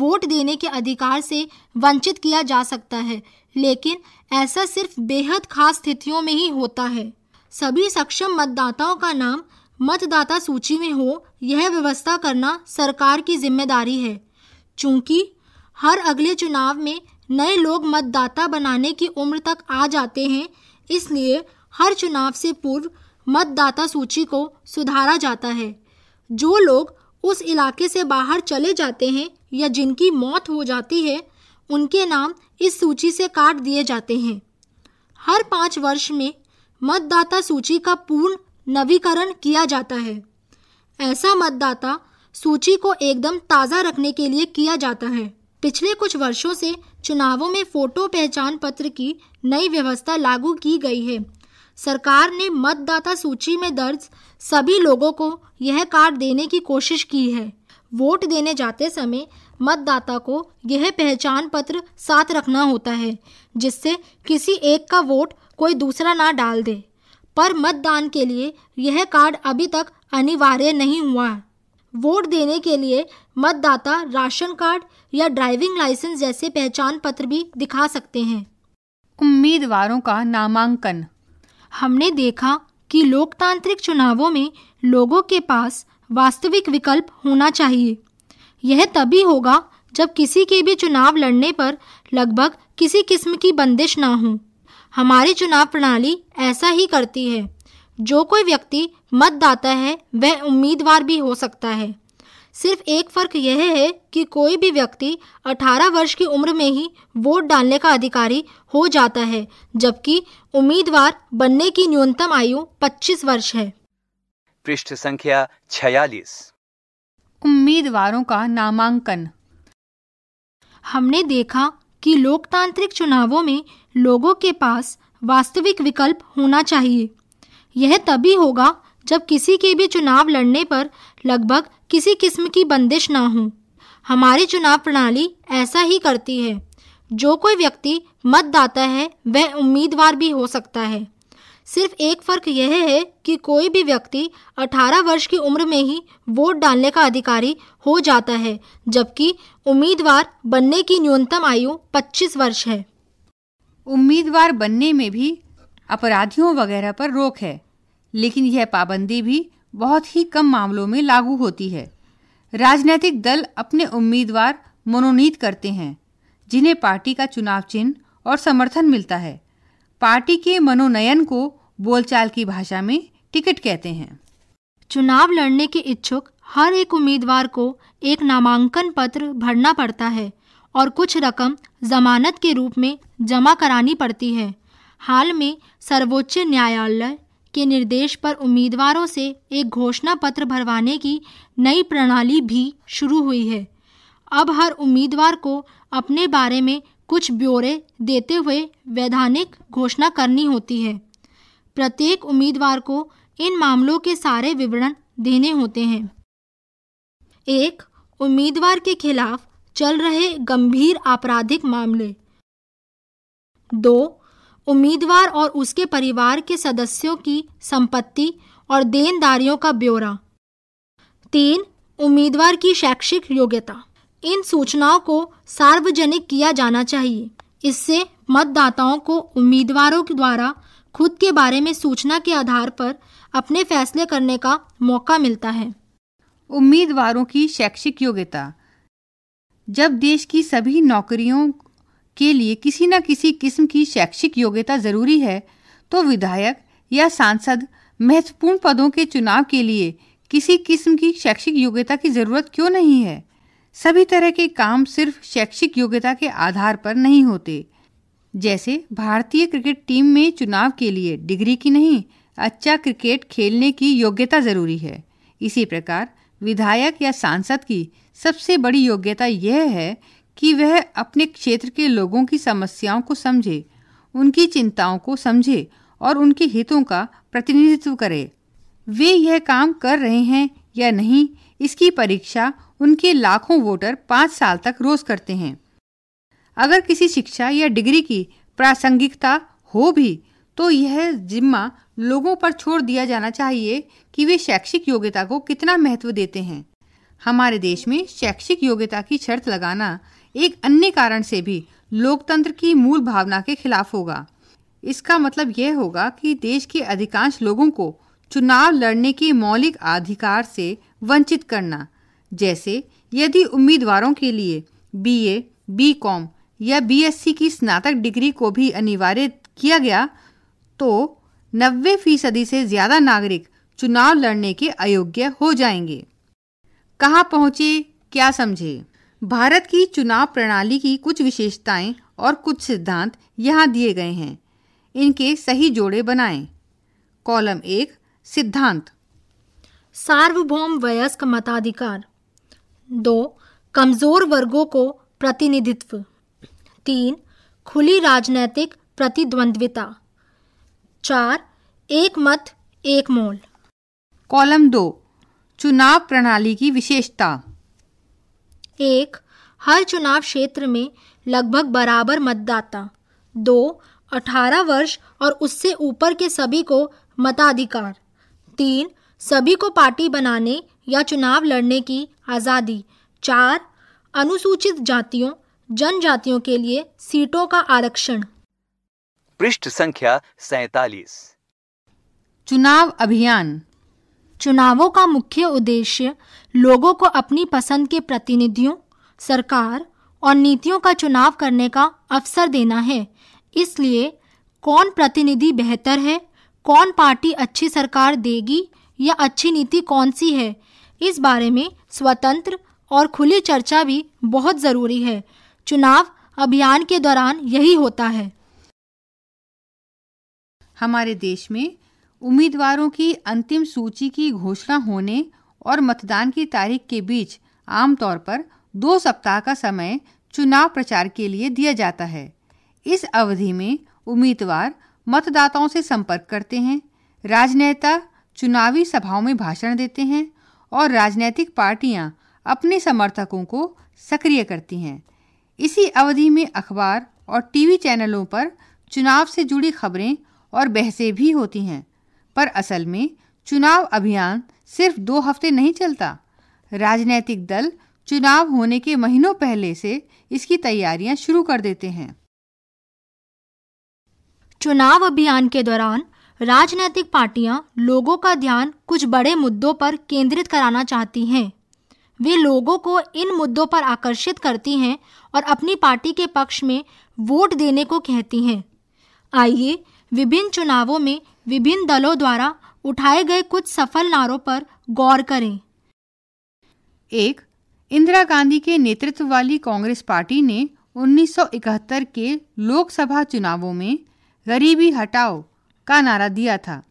[SPEAKER 3] वोट देने के अधिकार से वंचित किया जा सकता है लेकिन ऐसा सिर्फ बेहद खास स्थितियों में ही होता है सभी सक्षम मतदाताओं का नाम मतदाता सूची में हो यह व्यवस्था करना सरकार की जिम्मेदारी है चूंकि हर अगले चुनाव में नए लोग मतदाता बनाने की उम्र तक आ जाते हैं इसलिए हर चुनाव से पूर्व मतदाता सूची को सुधारा जाता है जो लोग उस इलाके से बाहर चले जाते हैं या जिनकी मौत हो जाती है उनके नाम इस सूची से काट दिए जाते हैं हर पाँच वर्ष में मतदाता सूची का पूर्ण नवीकरण किया जाता है ऐसा मतदाता सूची को एकदम ताज़ा रखने के लिए किया जाता है पिछले कुछ वर्षों से चुनावों में फोटो पहचान पत्र की नई व्यवस्था लागू की गई है सरकार ने मतदाता सूची में दर्ज सभी लोगों को यह कार्ड देने की कोशिश की है वोट देने जाते समय मतदाता को यह पहचान पत्र साथ रखना होता है जिससे किसी एक का वोट कोई दूसरा ना डाल दे पर मतदान के लिए यह कार्ड अभी तक अनिवार्य नहीं हुआ है वोट देने के लिए मतदाता राशन कार्ड या ड्राइविंग लाइसेंस जैसे पहचान पत्र भी दिखा सकते हैं उम्मीदवारों का नामांकन हमने देखा कि लोकतांत्रिक चुनावों में लोगों के पास वास्तविक विकल्प होना चाहिए यह तभी होगा जब किसी के भी चुनाव लड़ने पर लगभग किसी किस्म की बंदिश ना हो हमारी चुनाव प्रणाली ऐसा ही करती है जो कोई व्यक्ति मतदाता है वह उम्मीदवार भी हो सकता है सिर्फ एक फर्क यह है कि कोई भी व्यक्ति 18 वर्ष की उम्र में ही वोट डालने का अधिकारी हो जाता है जबकि उम्मीदवार बनने की न्यूनतम आयु 25 वर्ष है
[SPEAKER 2] पृष्ठ संख्या छियालीस
[SPEAKER 3] उम्मीदवारों का नामांकन हमने देखा कि लोकतांत्रिक चुनावों में लोगों के पास वास्तविक विकल्प होना चाहिए यह तभी होगा जब किसी के भी चुनाव लड़ने पर लगभग किसी किस्म की बंदिश ना हो हमारी चुनाव प्रणाली ऐसा ही करती है जो कोई व्यक्ति मतदाता है वह उम्मीदवार भी हो सकता है सिर्फ एक फ़र्क यह है कि कोई भी व्यक्ति 18 वर्ष की उम्र में ही वोट डालने का अधिकारी हो जाता है जबकि उम्मीदवार बनने की न्यूनतम आयु 25 वर्ष है उम्मीदवार बनने में भी अपराधियों वगैरह पर रोक है लेकिन यह
[SPEAKER 1] पाबंदी भी बहुत ही कम मामलों में लागू होती है राजनीतिक दल अपने उम्मीदवार मनोनीत करते हैं जिन्हें पार्टी का चुनाव चिन्ह और समर्थन मिलता है पार्टी के मनोनयन को बोलचाल की भाषा में टिकट कहते हैं
[SPEAKER 3] चुनाव लड़ने के इच्छुक हर एक उम्मीदवार को एक नामांकन पत्र भरना पड़ता है और कुछ रकम जमानत के रूप में जमा करानी पड़ती है हाल में सर्वोच्च न्यायालय के निर्देश पर उम्मीदवारों से एक घोषणा पत्र भरवाने की नई प्रणाली भी शुरू हुई है अब हर उम्मीदवार को अपने बारे में कुछ ब्यौरे देते हुए वैधानिक घोषणा करनी होती है प्रत्येक उम्मीदवार को इन मामलों के सारे विवरण देने होते हैं एक उम्मीदवार के खिलाफ चल रहे गंभीर आपराधिक मामले दो उम्मीदवार और उसके परिवार के सदस्यों की संपत्ति और देनदारियों का ब्यौरा तीन उम्मीदवार की शैक्षिक योग्यता इन सूचनाओं को सार्वजनिक किया जाना चाहिए इससे मतदाताओं को उम्मीदवारों के द्वारा खुद के बारे में सूचना के आधार पर अपने फैसले करने का मौका मिलता है उम्मीदवारों की शैक्षिक योग्यता
[SPEAKER 1] जब देश की सभी नौकरियों के लिए किसी न किसी किस्म की शैक्षिक योग्यता जरूरी है तो विधायक या सांसद महत्वपूर्ण पदों के चुनाव के लिए किसी किस्म की शैक्षिक योग्यता की जरूरत क्यों नहीं है सभी तरह के काम सिर्फ शैक्षिक योग्यता के आधार पर नहीं होते जैसे भारतीय क्रिकेट टीम में चुनाव के लिए डिग्री की नहीं अच्छा क्रिकेट खेलने की योग्यता जरूरी है इसी प्रकार विधायक या सांसद की सबसे बड़ी योग्यता यह है कि वह अपने क्षेत्र के लोगों की समस्याओं को समझे उनकी चिंताओं को समझे और उनके हितों का प्रतिनिधित्व करे वे यह काम कर रहे हैं या नहीं इसकी परीक्षा उनके लाखों वोटर पाँच साल तक रोज करते हैं अगर किसी शिक्षा या डिग्री की प्रासंगिकता हो भी तो यह जिम्मा लोगों पर छोड़ दिया जाना चाहिए कि वे शैक्षिक योग्यता को कितना महत्व देते हैं हमारे देश में शैक्षिक योग्यता की शर्त लगाना एक अन्य कारण से भी लोकतंत्र की मूल भावना के खिलाफ होगा इसका मतलब यह होगा कि देश के अधिकांश लोगों को चुनाव लड़ने के मौलिक अधिकार से वंचित करना जैसे यदि उम्मीदवारों के लिए बीए, बीकॉम या बीएससी की स्नातक डिग्री को भी अनिवार्य किया गया तो नब्बे फीसदी से ज़्यादा नागरिक चुनाव लड़ने के अयोग्य हो जाएंगे कहाँ पहुँचे क्या समझे भारत की चुनाव प्रणाली की कुछ विशेषताएं और कुछ सिद्धांत यहाँ दिए गए हैं इनके सही जोड़े बनाएं। कॉलम एक सिद्धांत
[SPEAKER 3] सार्वभौम वयस्क मताधिकार दो कमजोर वर्गों को प्रतिनिधित्व तीन खुली राजनैतिक प्रतिद्वंद्विता चार एक मत एक मोल कॉलम दो चुनाव प्रणाली की विशेषता एक हर चुनाव क्षेत्र में लगभग बराबर मतदाता दो अठारह वर्ष और उससे ऊपर के सभी को मताधिकार तीन सभी को पार्टी बनाने या चुनाव लड़ने की आज़ादी चार अनुसूचित जातियों जनजातियों के लिए सीटों का आरक्षण
[SPEAKER 2] पृष्ठ संख्या सैतालीस
[SPEAKER 3] चुनाव अभियान चुनावों का मुख्य उद्देश्य लोगों को अपनी पसंद के प्रतिनिधियों सरकार और नीतियों का चुनाव करने का अवसर देना है इसलिए कौन प्रतिनिधि बेहतर है कौन पार्टी अच्छी सरकार देगी या अच्छी नीति कौन सी है इस बारे में स्वतंत्र और खुली चर्चा भी बहुत ज़रूरी है चुनाव अभियान के दौरान यही होता है हमारे देश में उम्मीदवारों की अंतिम
[SPEAKER 1] सूची की घोषणा होने और मतदान की तारीख के बीच आमतौर पर दो सप्ताह का समय चुनाव प्रचार के लिए दिया जाता है इस अवधि में उम्मीदवार मतदाताओं से संपर्क करते हैं राजनेता चुनावी सभाओं में भाषण देते हैं और राजनैतिक पार्टियां अपने समर्थकों को सक्रिय करती हैं इसी अवधि में अखबार और टीवी चैनलों पर चुनाव से जुड़ी खबरें और बहसें भी होती हैं पर असल में चुनाव अभियान सिर्फ दो हफ्ते नहीं चलता राजनीतिक दल चुनाव होने
[SPEAKER 3] के महीनों पहले से इसकी तैयारियां शुरू कर देते हैं चुनाव अभियान के दौरान राजनीतिक पार्टियां लोगों का ध्यान कुछ बड़े मुद्दों पर केंद्रित कराना चाहती हैं वे लोगों को इन मुद्दों पर आकर्षित करती हैं और अपनी पार्टी के पक्ष में वोट देने को कहती हैं आइए विभिन्न चुनावों में विभिन्न दलों द्वारा उठाए गए कुछ सफल नारों पर गौर करें एक इंदिरा गांधी
[SPEAKER 1] के नेतृत्व वाली कांग्रेस पार्टी ने 1971 के लोकसभा चुनावों में गरीबी हटाओ का नारा दिया था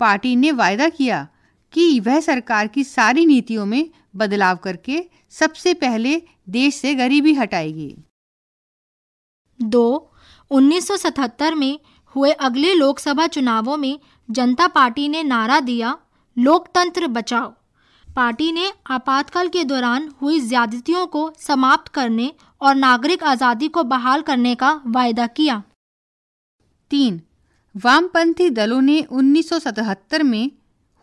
[SPEAKER 1] पार्टी ने वायदा किया कि वह सरकार की सारी नीतियों में बदलाव करके सबसे पहले
[SPEAKER 3] देश से गरीबी हटाएगी दो 1977 में हुए अगले लोकसभा चुनावों में जनता पार्टी ने नारा दिया लोकतंत्र बचाओ पार्टी ने आपातकाल के दौरान हुई ज्यादतियों को समाप्त करने और नागरिक आज़ादी को बहाल करने का वायदा किया तीन वामपंथी दलों ने 1977 में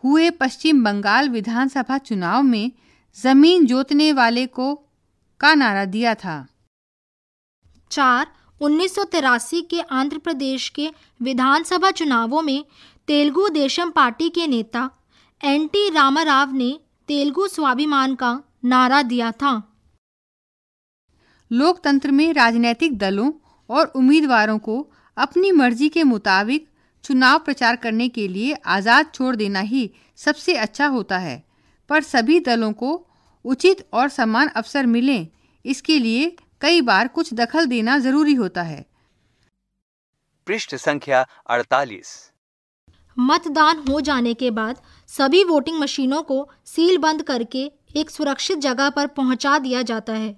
[SPEAKER 3] हुए
[SPEAKER 1] पश्चिम बंगाल विधानसभा चुनाव में जमीन जोतने वाले को
[SPEAKER 3] का नारा दिया था चार उन्नीस के आंध्र प्रदेश के विधानसभा चुनावों में तेलुगु देशम पार्टी के नेता एन टी रामाराव ने तेलुगु स्वाभिमान का नारा दिया था लोकतंत्र में राजनैतिक दलों और उम्मीदवारों को
[SPEAKER 1] अपनी मर्जी के मुताबिक चुनाव प्रचार करने के लिए आज़ाद छोड़ देना ही सबसे अच्छा होता है पर सभी दलों को उचित और समान अवसर मिलें इसके लिए कई बार कुछ दखल देना जरूरी होता है
[SPEAKER 2] पृष्ठ संख्या 48
[SPEAKER 3] मतदान हो जाने के बाद सभी वोटिंग मशीनों को सील बंद करके एक सुरक्षित जगह पर पहुंचा दिया जाता है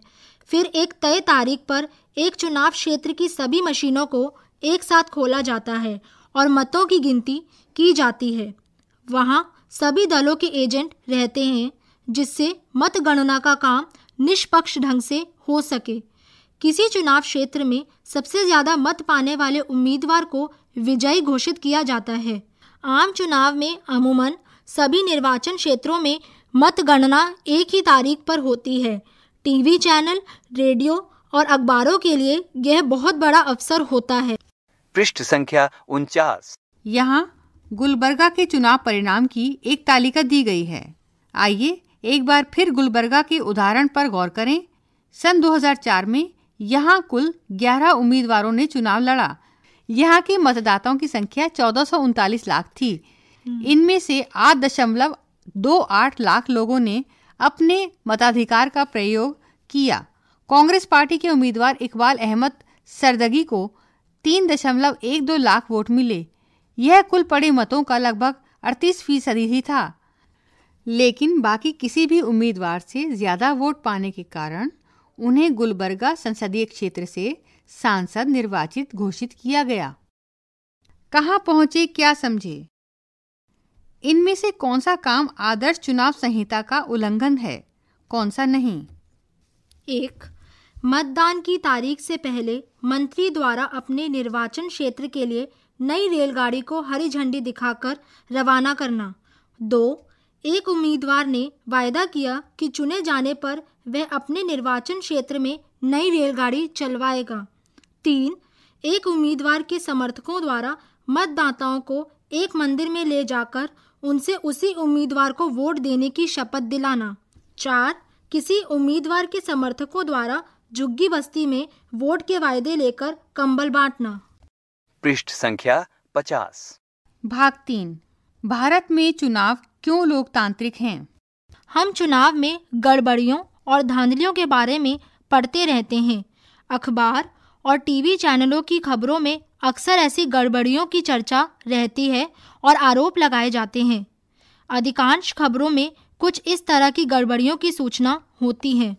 [SPEAKER 3] फिर एक तय तारीख पर एक चुनाव क्षेत्र की सभी मशीनों को एक साथ खोला जाता है और मतों की गिनती की जाती है वहाँ सभी दलों के एजेंट रहते हैं जिससे मतगणना का काम निष्पक्ष ढंग से हो सके किसी चुनाव क्षेत्र में सबसे ज़्यादा मत पाने वाले उम्मीदवार को विजयी घोषित किया जाता है आम चुनाव में अमूमन सभी निर्वाचन क्षेत्रों में मतगणना एक ही तारीख पर होती है टीवी चैनल रेडियो और अखबारों के लिए यह बहुत बड़ा अवसर होता है
[SPEAKER 2] पृष्ठ संख्या उनचास
[SPEAKER 3] यहाँ गुलबर्गा के चुनाव परिणाम की एक
[SPEAKER 1] तालिका दी गई है आइए एक बार फिर गुलबर्गा के उदाहरण पर गौर करें सन 2004 में यहाँ कुल 11 उम्मीदवारों ने चुनाव लड़ा यहाँ के मतदाताओं की संख्या चौदह लाख थी हम्म। इनमें से आठ दशमलव दो आठ लाख लोगों ने अपने मताधिकार का प्रयोग किया कांग्रेस पार्टी के उम्मीदवार इकबाल अहमद सरदगी को तीन दशमलव एक दो लाख वोट मिले यह कुल पड़े मतों का लगभग अड़तीस फीसदी ही था लेकिन बाकी किसी भी उम्मीदवार से ज़्यादा वोट पाने के कारण उन्हें गुलबर्गा संसदीय क्षेत्र से सांसद निर्वाचित घोषित किया गया कहाँ पहुंचे क्या समझे इनमें से कौन सा
[SPEAKER 3] काम आदर्श चुनाव संहिता का उल्लंघन है कौन सा नहीं एक मतदान की तारीख से पहले मंत्री द्वारा अपने निर्वाचन क्षेत्र के लिए नई रेलगाड़ी को हरी झंडी दिखाकर रवाना करना दो एक उम्मीदवार ने वायदा किया कि चुने जाने पर वह अपने निर्वाचन क्षेत्र में नई रेलगाड़ी चलवाएगा तीन एक उम्मीदवार के समर्थकों द्वारा मतदाताओं को एक मंदिर में ले जाकर उनसे उसी उम्मीदवार को वोट देने की शपथ दिलाना चार किसी उम्मीदवार के समर्थकों द्वारा जुग्गी बस्ती में वोट के वायदे लेकर कंबल बांटना
[SPEAKER 2] पृष्ठ संख्या पचास
[SPEAKER 3] भाग तीन भारत में चुनाव क्यों लोकतांत्रिक हैं हम चुनाव में गड़बड़ियों और धांधलियों के बारे में पढ़ते रहते हैं अखबार और टीवी चैनलों की खबरों में अक्सर ऐसी गड़बड़ियों की चर्चा रहती है और आरोप लगाए जाते हैं अधिकांश खबरों में कुछ इस तरह की गड़बड़ियों की सूचना होती है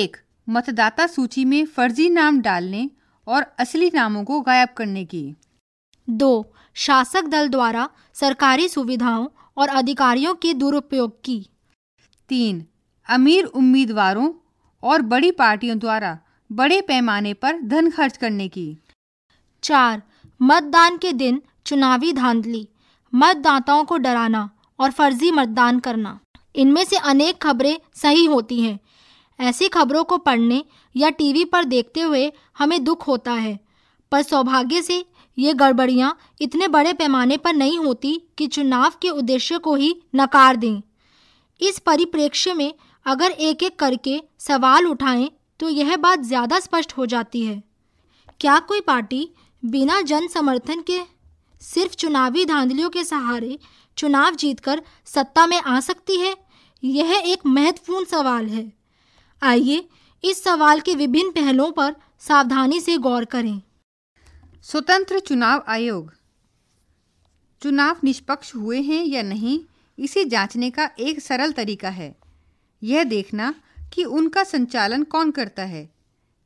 [SPEAKER 1] एक मतदाता सूची में फर्जी नाम डालने और असली नामों को गायब करने
[SPEAKER 3] की दो शासक दल द्वारा सरकारी सुविधाओं और अधिकारियों के दुरुपयोग की तीन अमीर उम्मीदवारों और बड़ी पार्टियों द्वारा बड़े पैमाने पर धन खर्च करने की चार मतदान के दिन चुनावी धांधली मतदाताओं को डराना और फर्जी मतदान करना इनमें से अनेक खबरें सही होती हैं ऐसी खबरों को पढ़ने या टीवी पर देखते हुए हमें दुख होता है पर सौभाग्य से ये गड़बड़ियाँ इतने बड़े पैमाने पर नहीं होती कि चुनाव के उद्देश्य को ही नकार दें इस परिप्रेक्ष्य में अगर एक एक करके सवाल उठाएं तो यह बात ज़्यादा स्पष्ट हो जाती है क्या कोई पार्टी बिना जन समर्थन के सिर्फ चुनावी धांधलियों के सहारे चुनाव जीतकर सत्ता में आ सकती है यह एक महत्वपूर्ण सवाल है आइए इस सवाल के विभिन्न पहलुओं पर सावधानी से गौर करें स्वतंत्र चुनाव आयोग चुनाव निष्पक्ष हुए हैं या नहीं
[SPEAKER 1] इसे जांचने का एक सरल तरीका है यह देखना कि उनका संचालन कौन करता है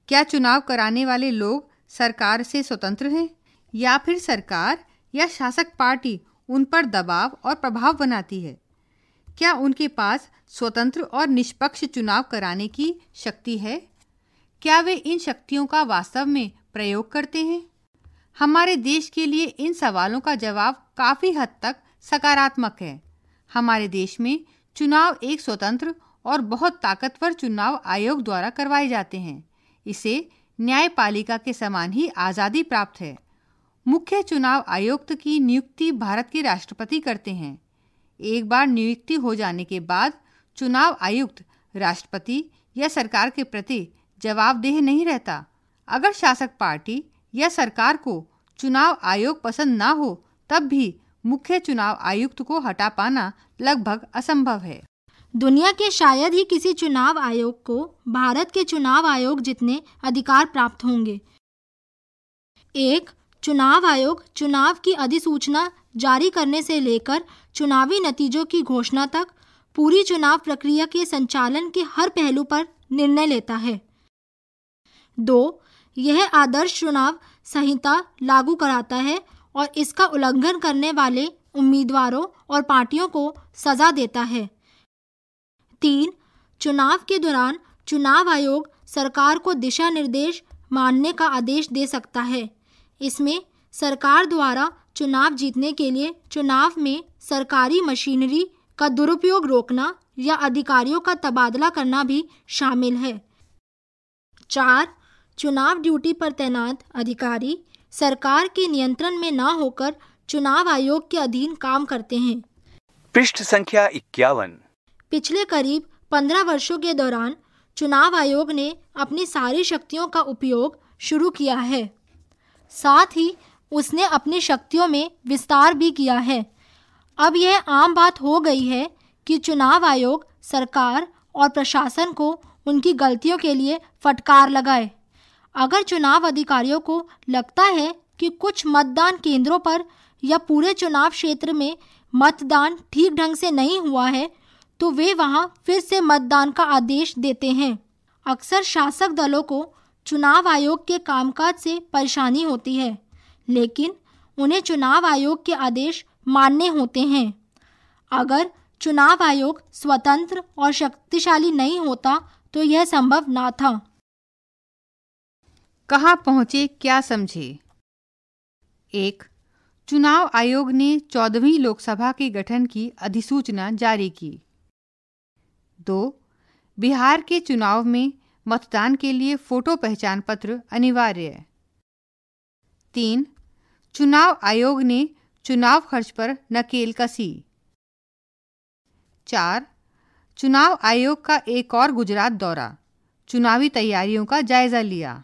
[SPEAKER 1] क्या चुनाव कराने वाले लोग सरकार से स्वतंत्र हैं या फिर सरकार या शासक पार्टी उन पर दबाव और प्रभाव बनाती है क्या उनके पास स्वतंत्र और निष्पक्ष चुनाव कराने की शक्ति है क्या वे इन शक्तियों का वास्तव में प्रयोग करते हैं हमारे देश के लिए इन सवालों का जवाब काफ़ी हद तक सकारात्मक है हमारे देश में चुनाव एक स्वतंत्र और बहुत ताकतवर चुनाव आयोग द्वारा करवाए जाते हैं इसे न्यायपालिका के समान ही आज़ादी प्राप्त है मुख्य चुनाव आयुक्त की नियुक्ति भारत के राष्ट्रपति करते हैं एक बार नियुक्ति हो जाने के बाद चुनाव आयुक्त राष्ट्रपति या सरकार के प्रति जवाबदेह नहीं रहता अगर शासक पार्टी या सरकार को चुनाव आयोग पसंद ना हो तब भी मुख्य चुनाव आयुक्त को हटा पाना
[SPEAKER 3] लगभग असंभव है दुनिया के शायद ही किसी चुनाव आयोग को भारत के चुनाव आयोग जितने अधिकार प्राप्त होंगे एक चुनाव आयोग चुनाव की अधिसूचना जारी करने से लेकर चुनावी नतीजों की घोषणा तक पूरी चुनाव प्रक्रिया के संचालन के हर पहलू पर निर्णय लेता है दो यह आदर्श चुनाव संहिता लागू कराता है और इसका उल्लंघन करने वाले उम्मीदवारों और पार्टियों को सजा देता है तीन चुनाव के दौरान चुनाव आयोग सरकार को दिशा निर्देश मानने का आदेश दे सकता है इसमें सरकार द्वारा चुनाव जीतने के लिए चुनाव में सरकारी मशीनरी का दुरुपयोग रोकना या अधिकारियों का तबादला करना भी शामिल है चार चुनाव ड्यूटी पर तैनात अधिकारी सरकार के नियंत्रण में न होकर चुनाव आयोग के अधीन काम करते हैं पृष्ठ
[SPEAKER 2] संख्या इक्यावन
[SPEAKER 3] पिछले करीब पंद्रह वर्षों के दौरान चुनाव आयोग ने अपनी सारी शक्तियों का उपयोग शुरू किया है साथ ही उसने अपनी शक्तियों में विस्तार भी किया है अब यह आम बात हो गई है कि चुनाव आयोग सरकार और प्रशासन को उनकी गलतियों के लिए फटकार लगाए अगर चुनाव अधिकारियों को लगता है कि कुछ मतदान केंद्रों पर या पूरे चुनाव क्षेत्र में मतदान ठीक ढंग से नहीं हुआ है तो वे वहां फिर से मतदान का आदेश देते हैं अक्सर शासक दलों को चुनाव आयोग के कामकाज से परेशानी होती है लेकिन उन्हें चुनाव आयोग के आदेश मानने होते हैं अगर चुनाव आयोग स्वतंत्र और शक्तिशाली नहीं होता तो यह संभव ना था कहा पहुँचे क्या समझे
[SPEAKER 1] एक चुनाव आयोग ने चौदहवीं लोकसभा के गठन की अधिसूचना जारी की दो बिहार के चुनाव में मतदान के लिए फोटो पहचान पत्र अनिवार्य है तीन चुनाव आयोग ने चुनाव खर्च पर नकेल कसी चार चुनाव आयोग का एक और गुजरात दौरा चुनावी तैयारियों का जायजा लिया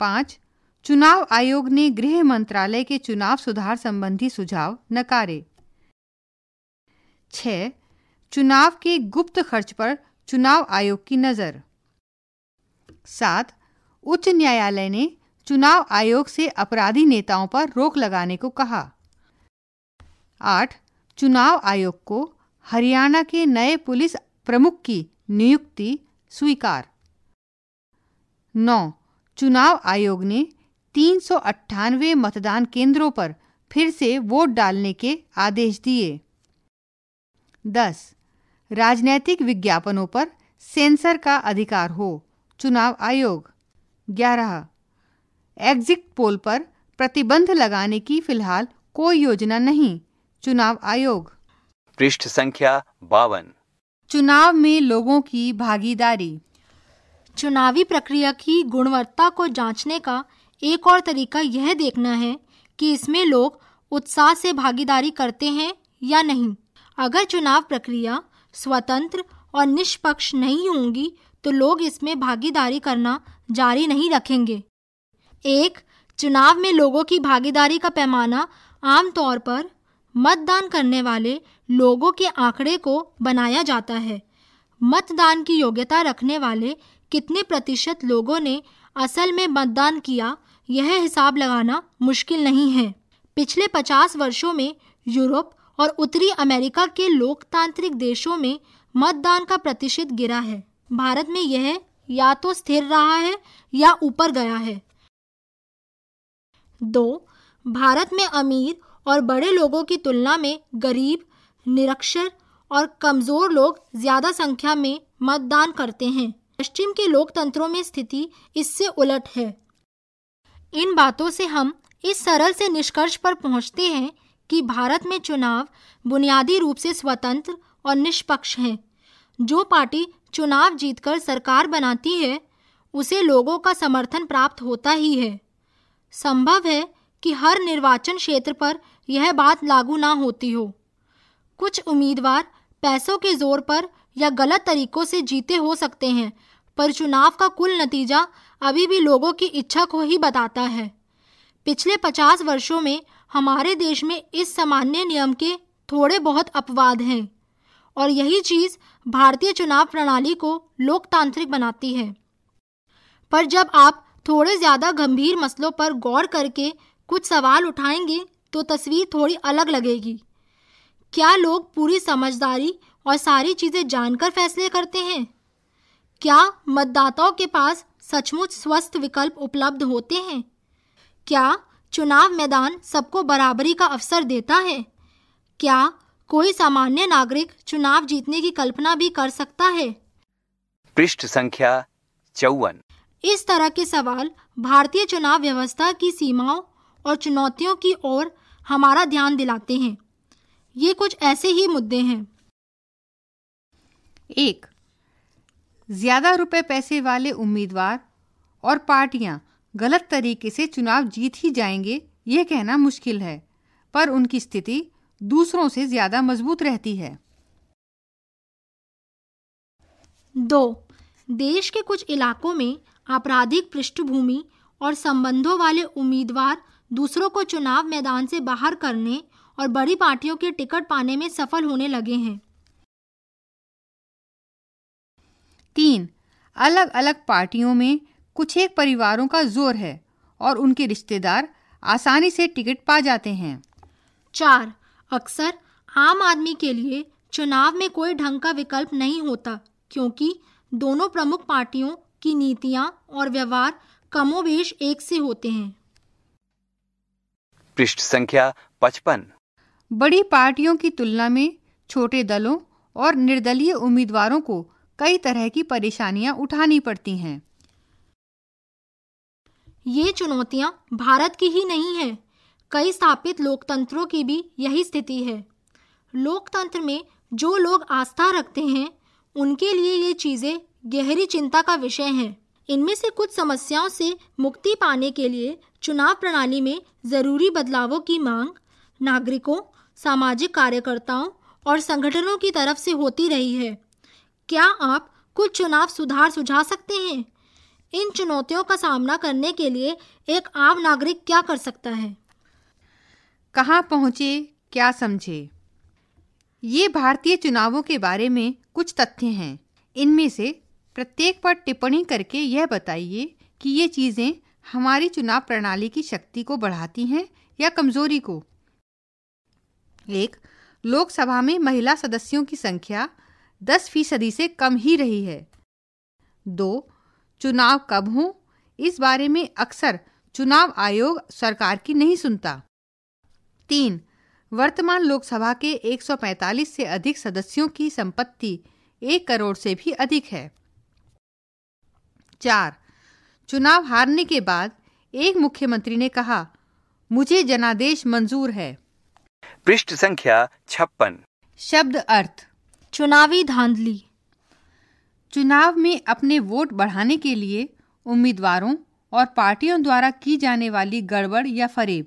[SPEAKER 1] पांच चुनाव आयोग ने गृह मंत्रालय के चुनाव सुधार संबंधी सुझाव नकारे छह चुनाव के गुप्त खर्च पर चुनाव आयोग की नज़र सात उच्च न्यायालय ने चुनाव आयोग से अपराधी नेताओं पर रोक लगाने को कहा आठ चुनाव आयोग को हरियाणा के नए पुलिस प्रमुख की नियुक्ति स्वीकार नौ चुनाव आयोग ने तीन मतदान केंद्रों पर फिर से वोट डालने के आदेश दिए दस राजनैतिक विज्ञापनों पर सेंसर का अधिकार हो चुनाव आयोग ग्यारह एग्जिट पोल पर प्रतिबंध लगाने की फिलहाल कोई योजना नहीं चुनाव आयोग
[SPEAKER 2] पृष्ठ संख्या बावन
[SPEAKER 3] चुनाव में लोगों की भागीदारी चुनावी प्रक्रिया की गुणवत्ता को जांचने का एक और तरीका यह देखना है कि इसमें लोग उत्साह से भागीदारी करते हैं या नहीं अगर चुनाव प्रक्रिया स्वतंत्र और निष्पक्ष नहीं होंगी तो लोग इसमें भागीदारी करना जारी नहीं रखेंगे एक चुनाव में लोगों की भागीदारी का पैमाना आमतौर पर मतदान करने वाले लोगों के आंकड़े को बनाया जाता है मतदान की योग्यता रखने वाले कितने प्रतिशत लोगों ने असल में मतदान किया यह हिसाब लगाना मुश्किल नहीं है पिछले पचास वर्षों में यूरोप और उत्तरी अमेरिका के लोकतांत्रिक देशों में मतदान का प्रतिशत गिरा है भारत में यह या तो स्थिर रहा है या ऊपर गया है दो भारत में अमीर और बड़े लोगों की तुलना में गरीब निरक्षर और कमज़ोर लोग ज़्यादा संख्या में मतदान करते हैं पश्चिम के लोकतंत्रों में स्थिति इससे उलट है इन बातों से हम इस सरल से निष्कर्ष पर पहुंचते हैं कि भारत में चुनाव बुनियादी रूप से स्वतंत्र और निष्पक्ष हैं जो पार्टी चुनाव जीतकर सरकार बनाती है उसे लोगों का समर्थन प्राप्त होता ही है संभव है कि हर निर्वाचन क्षेत्र पर यह बात लागू ना होती हो कुछ उम्मीदवार पैसों के जोर पर या गलत तरीकों से जीते हो सकते हैं पर चुनाव का कुल नतीजा अभी भी लोगों की इच्छा को ही बताता है पिछले पचास वर्षों में हमारे देश में इस सामान्य नियम के थोड़े बहुत अपवाद हैं और यही चीज़ भारतीय चुनाव प्रणाली को लोकतांत्रिक बनाती है पर जब आप थोड़े ज़्यादा गंभीर मसलों पर गौर करके कुछ सवाल उठाएंगे तो तस्वीर थोड़ी अलग लगेगी क्या लोग पूरी समझदारी और सारी चीज़ें जानकर फैसले करते हैं क्या मतदाताओं के पास सचमुच स्वस्थ विकल्प उपलब्ध होते हैं क्या चुनाव मैदान सबको बराबरी का अवसर देता है क्या कोई सामान्य नागरिक चुनाव जीतने की कल्पना भी कर सकता है
[SPEAKER 2] पृष्ठ संख्या चौवन
[SPEAKER 3] इस तरह के सवाल भारतीय चुनाव व्यवस्था की सीमाओं और चुनौतियों की ओर हमारा ध्यान दिलाते हैं ये कुछ ऐसे ही मुद्दे हैं एक ज्यादा रुपए
[SPEAKER 1] पैसे वाले उम्मीदवार और पार्टियां गलत तरीके से चुनाव जीत ही जाएंगे यह कहना मुश्किल है पर उनकी स्थिति दूसरों से ज़्यादा मजबूत रहती है
[SPEAKER 3] दो देश के कुछ इलाकों में आपराधिक पृष्ठभूमि और संबंधों वाले उम्मीदवार दूसरों को चुनाव मैदान से बाहर करने और बड़ी पार्टियों के टिकट पाने में सफल होने लगे हैं तीन
[SPEAKER 1] अलग अलग पार्टियों में कुछ एक परिवारों का जोर है और उनके रिश्तेदार
[SPEAKER 3] आसानी से टिकट पा जाते हैं चार अक्सर आम आदमी के लिए चुनाव में कोई ढंग का विकल्प नहीं होता क्योंकि दोनों प्रमुख पार्टियों की नीतियां और व्यवहार कमोबेश एक से होते हैं
[SPEAKER 2] पृष्ठ संख्या पचपन
[SPEAKER 3] बड़ी पार्टियों की तुलना में
[SPEAKER 1] छोटे दलों और निर्दलीय उम्मीदवारों को कई तरह की परेशानियां उठानी पड़ती हैं
[SPEAKER 3] ये चुनौतियाँ भारत की ही नहीं हैं कई स्थापित लोकतंत्रों की भी यही स्थिति है लोकतंत्र में जो लोग आस्था रखते हैं उनके लिए ये चीज़ें गहरी चिंता का विषय हैं इनमें से कुछ समस्याओं से मुक्ति पाने के लिए चुनाव प्रणाली में ज़रूरी बदलावों की मांग नागरिकों सामाजिक कार्यकर्ताओं और संगठनों की तरफ से होती रही है क्या आप कुछ चुनाव सुधार सुझा सकते हैं इन चुनौतियों का सामना करने के लिए एक आम नागरिक क्या कर सकता है कहाँ पहुँचे क्या समझे
[SPEAKER 1] ये भारतीय चुनावों के बारे में कुछ तथ्य हैं इनमें से प्रत्येक पर टिप्पणी करके यह बताइए कि ये चीज़ें हमारी चुनाव प्रणाली की शक्ति को बढ़ाती हैं या कमजोरी को एक लोकसभा में महिला सदस्यों की संख्या दस फीसदी से कम ही रही है दो चुनाव कब हों इस बारे में अक्सर चुनाव आयोग सरकार की नहीं सुनता तीन वर्तमान लोकसभा के 145 से अधिक सदस्यों की संपत्ति एक करोड़ से भी अधिक है चार चुनाव हारने के बाद एक मुख्यमंत्री ने कहा मुझे जनादेश मंजूर है
[SPEAKER 2] पृष्ठ संख्या छप्पन
[SPEAKER 1] शब्द अर्थ चुनावी धांधली चुनाव में अपने वोट बढ़ाने के लिए उम्मीदवारों और पार्टियों द्वारा की जाने वाली गड़बड़ या फरेब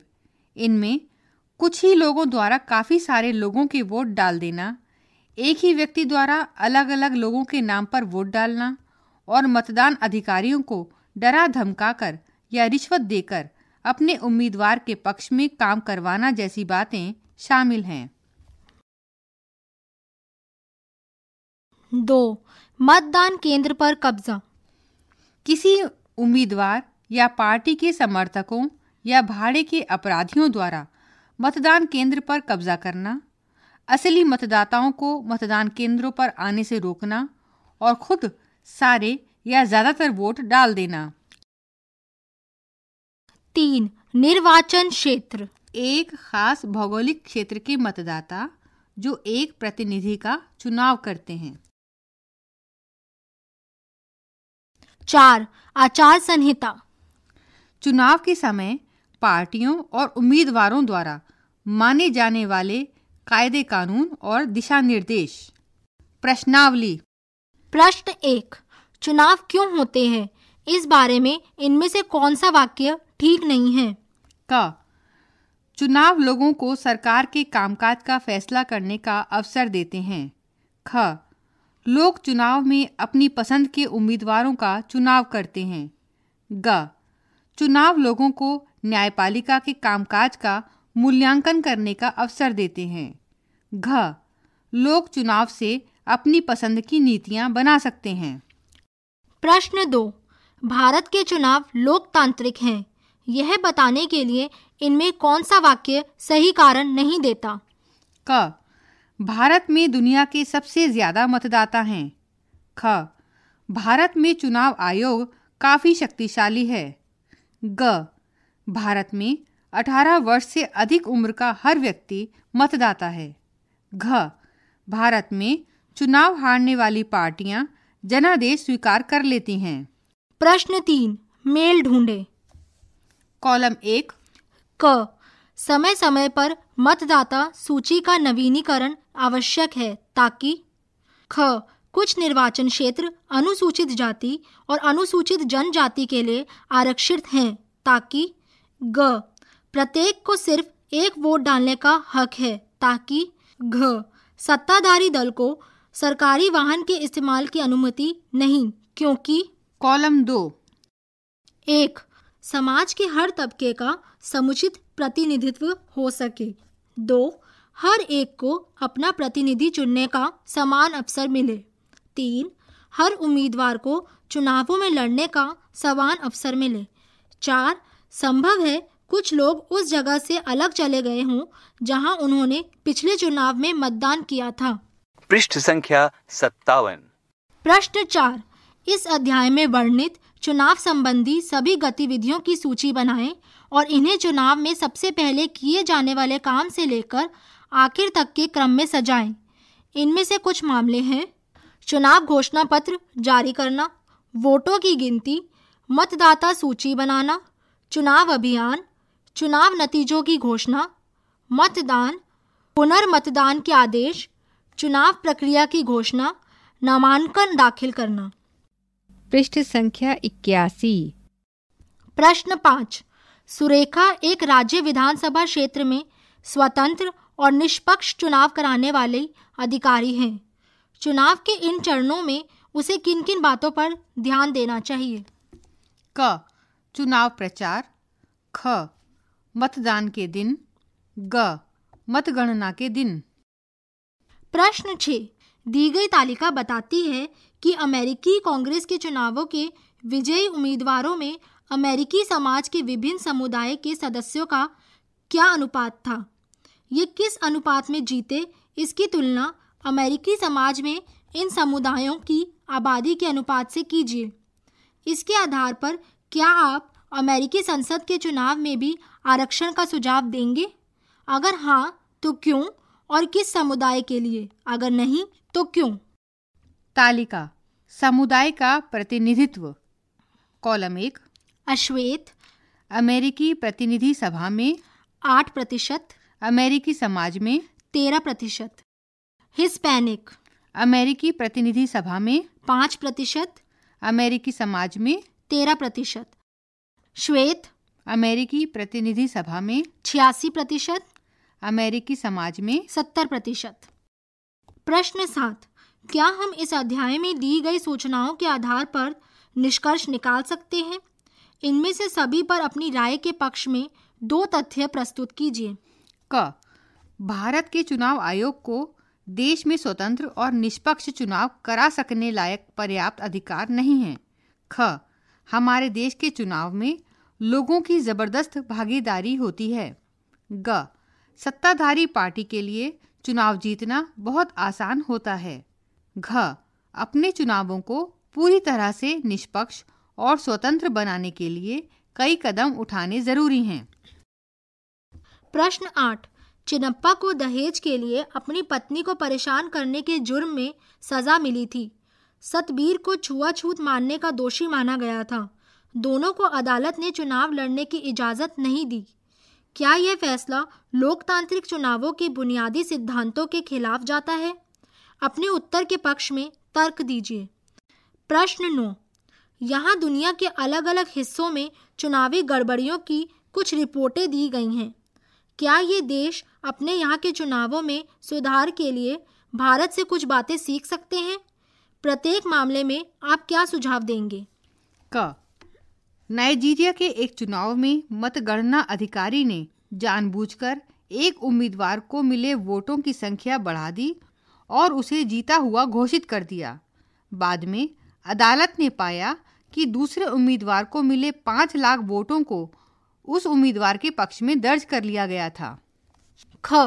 [SPEAKER 1] इनमें कुछ ही लोगों द्वारा काफ़ी सारे लोगों के वोट डाल देना एक ही व्यक्ति द्वारा अलग अलग लोगों के नाम पर वोट डालना और मतदान अधिकारियों को डरा धमकाकर या रिश्वत देकर अपने उम्मीदवार के पक्ष में काम करवाना जैसी बातें शामिल हैं दो मतदान केंद्र पर कब्जा किसी उम्मीदवार या पार्टी के समर्थकों या भाड़े के अपराधियों द्वारा मतदान केंद्र पर कब्जा करना असली मतदाताओं को मतदान केंद्रों पर आने से रोकना और खुद सारे या ज्यादातर वोट डाल देना तीन निर्वाचन क्षेत्र एक खास भौगोलिक क्षेत्र के मतदाता जो एक प्रतिनिधि का चुनाव करते हैं चार आचार संहिता चुनाव के समय पार्टियों और उम्मीदवारों द्वारा माने जाने वाले कायदे कानून और
[SPEAKER 3] दिशा निर्देश प्रश्नावली प्रश्न एक चुनाव क्यों होते हैं इस बारे में इनमें से कौन सा वाक्य ठीक नहीं है का
[SPEAKER 1] चुनाव लोगों को सरकार के कामकाज का फैसला करने का अवसर देते हैं ख लोग चुनाव में अपनी पसंद के उम्मीदवारों का चुनाव करते हैं ग चुनाव लोगों को न्यायपालिका के कामकाज का मूल्यांकन करने का अवसर देते हैं घ लोग चुनाव से अपनी पसंद की नीतियां बना सकते हैं प्रश्न
[SPEAKER 3] दो भारत के चुनाव लोकतांत्रिक हैं यह बताने के लिए इनमें कौन सा वाक्य सही कारण नहीं देता क भारत
[SPEAKER 1] में दुनिया के सबसे ज़्यादा मतदाता हैं ख भारत में चुनाव आयोग काफ़ी शक्तिशाली है ग भारत में 18 वर्ष से अधिक उम्र का हर व्यक्ति मतदाता है घ भारत में चुनाव हारने वाली पार्टियां जनादेश स्वीकार कर लेती
[SPEAKER 3] हैं प्रश्न तीन मेल ढूंढे कॉलम एक क समय समय पर मतदाता सूची का नवीनीकरण आवश्यक है ताकि ख कुछ निर्वाचन क्षेत्र अनुसूचित जाति और अनुसूचित जनजाति के लिए आरक्षित हैं ताकि ग प्रत्येक को सिर्फ एक वोट डालने का हक है ताकि घ सत्ताधारी दल को सरकारी वाहन के इस्तेमाल की अनुमति नहीं क्योंकि कॉलम दो एक समाज के हर तबके का समुचित प्रतिनिधित्व हो सके दो हर एक को अपना प्रतिनिधि चुनने का समान अवसर मिले तीन हर उम्मीदवार को चुनावों में लड़ने का समान अवसर मिले चार संभव है कुछ लोग उस जगह से अलग चले गए हों जहां उन्होंने पिछले चुनाव में मतदान किया था
[SPEAKER 2] पृष्ठ संख्या सत्तावन
[SPEAKER 3] प्रश्न चार इस अध्याय में वर्णित चुनाव संबंधी सभी गतिविधियों की सूची बनाएं और इन्हें चुनाव में सबसे पहले किए जाने वाले काम से लेकर आखिर तक के क्रम में सजाएं। इनमें से कुछ मामले हैं चुनाव घोषणा पत्र जारी करना वोटों की गिनती मतदाता सूची बनाना चुनाव अभियान चुनाव नतीजों की घोषणा मतदान पुनर्मतदान के आदेश चुनाव प्रक्रिया की घोषणा नामांकन दाखिल करना पृष्ठ संख्या इक्यासी प्रश्न पाँच सुरेखा एक राज्य विधानसभा क्षेत्र में स्वतंत्र और निष्पक्ष चुनाव कराने वाले अधिकारी हैं चुनाव के इन चरणों में उसे किन किन बातों पर ध्यान देना चाहिए क चुनाव प्रचार ख मतदान के दिन ग मतगणना के दिन प्रश्न छ दी गई तालिका बताती है कि अमेरिकी कांग्रेस के चुनावों के विजयी उम्मीदवारों में अमेरिकी समाज के विभिन्न समुदाय के सदस्यों का क्या अनुपात था ये किस अनुपात में जीते इसकी तुलना अमेरिकी समाज में इन समुदायों की आबादी के अनुपात से कीजिए इसके आधार पर क्या आप अमेरिकी संसद के चुनाव में भी आरक्षण का सुझाव देंगे अगर हाँ तो क्यों और किस समुदाय के लिए अगर नहीं तो क्यों तालिका समुदाय का प्रतिनिधित्व
[SPEAKER 1] कॉलम एक अश्वेत अमेरिकी प्रतिनिधि सभा में आठ प्रतिशत अमेरिकी समाज में तेरह प्रतिशत हिस्पैनिक अमेरिकी प्रतिनिधि सभा में पाँच प्रतिशत अमेरिकी समाज में तेरह प्रतिशत श्वेत अमेरिकी प्रतिनिधि सभा
[SPEAKER 3] में छियासी प्रतिशत अमेरिकी समाज में सत्तर प्रतिशत प्रश्न सात क्या हम इस अध्याय में दी गई सूचनाओं के आधार पर निष्कर्ष निकाल सकते हैं इनमें से सभी पर अपनी राय के पक्ष में दो तथ्य प्रस्तुत कीजिए क भारत के चुनाव आयोग को देश
[SPEAKER 1] में स्वतंत्र और निष्पक्ष चुनाव करा सकने लायक पर्याप्त अधिकार नहीं है ख हमारे देश के चुनाव में लोगों की ज़बरदस्त भागीदारी होती है ग सत्ताधारी पार्टी के लिए चुनाव जीतना बहुत आसान होता है घ अपने चुनावों को पूरी तरह से निष्पक्ष
[SPEAKER 3] और स्वतंत्र बनाने के लिए कई कदम उठाने जरूरी हैं प्रश्न आठ चिनप्पा को दहेज के लिए अपनी पत्नी को परेशान करने के जुर्म में सजा मिली थी सतबीर को छुआछूत मानने का दोषी माना गया था दोनों को अदालत ने चुनाव लड़ने की इजाज़त नहीं दी क्या यह फैसला लोकतांत्रिक चुनावों के बुनियादी सिद्धांतों के खिलाफ जाता है अपने उत्तर के पक्ष में तर्क दीजिए प्रश्न नौ यहाँ दुनिया के अलग अलग हिस्सों में चुनावी गड़बड़ियों की कुछ रिपोर्टें दी गई हैं क्या ये देश अपने यहाँ के चुनावों में सुधार के लिए भारत से कुछ बातें सीख सकते हैं प्रत्येक मामले में आप क्या सुझाव देंगे का नाइजीरिया के एक चुनाव में मतगणना अधिकारी ने
[SPEAKER 1] जानबूझकर एक उम्मीदवार को मिले वोटों की संख्या बढ़ा दी और उसे जीता हुआ घोषित कर दिया बाद में अदालत ने पाया कि दूसरे उम्मीदवार को मिले पाँच लाख वोटों को उस उम्मीदवार के पक्ष में
[SPEAKER 3] दर्ज कर लिया गया था ख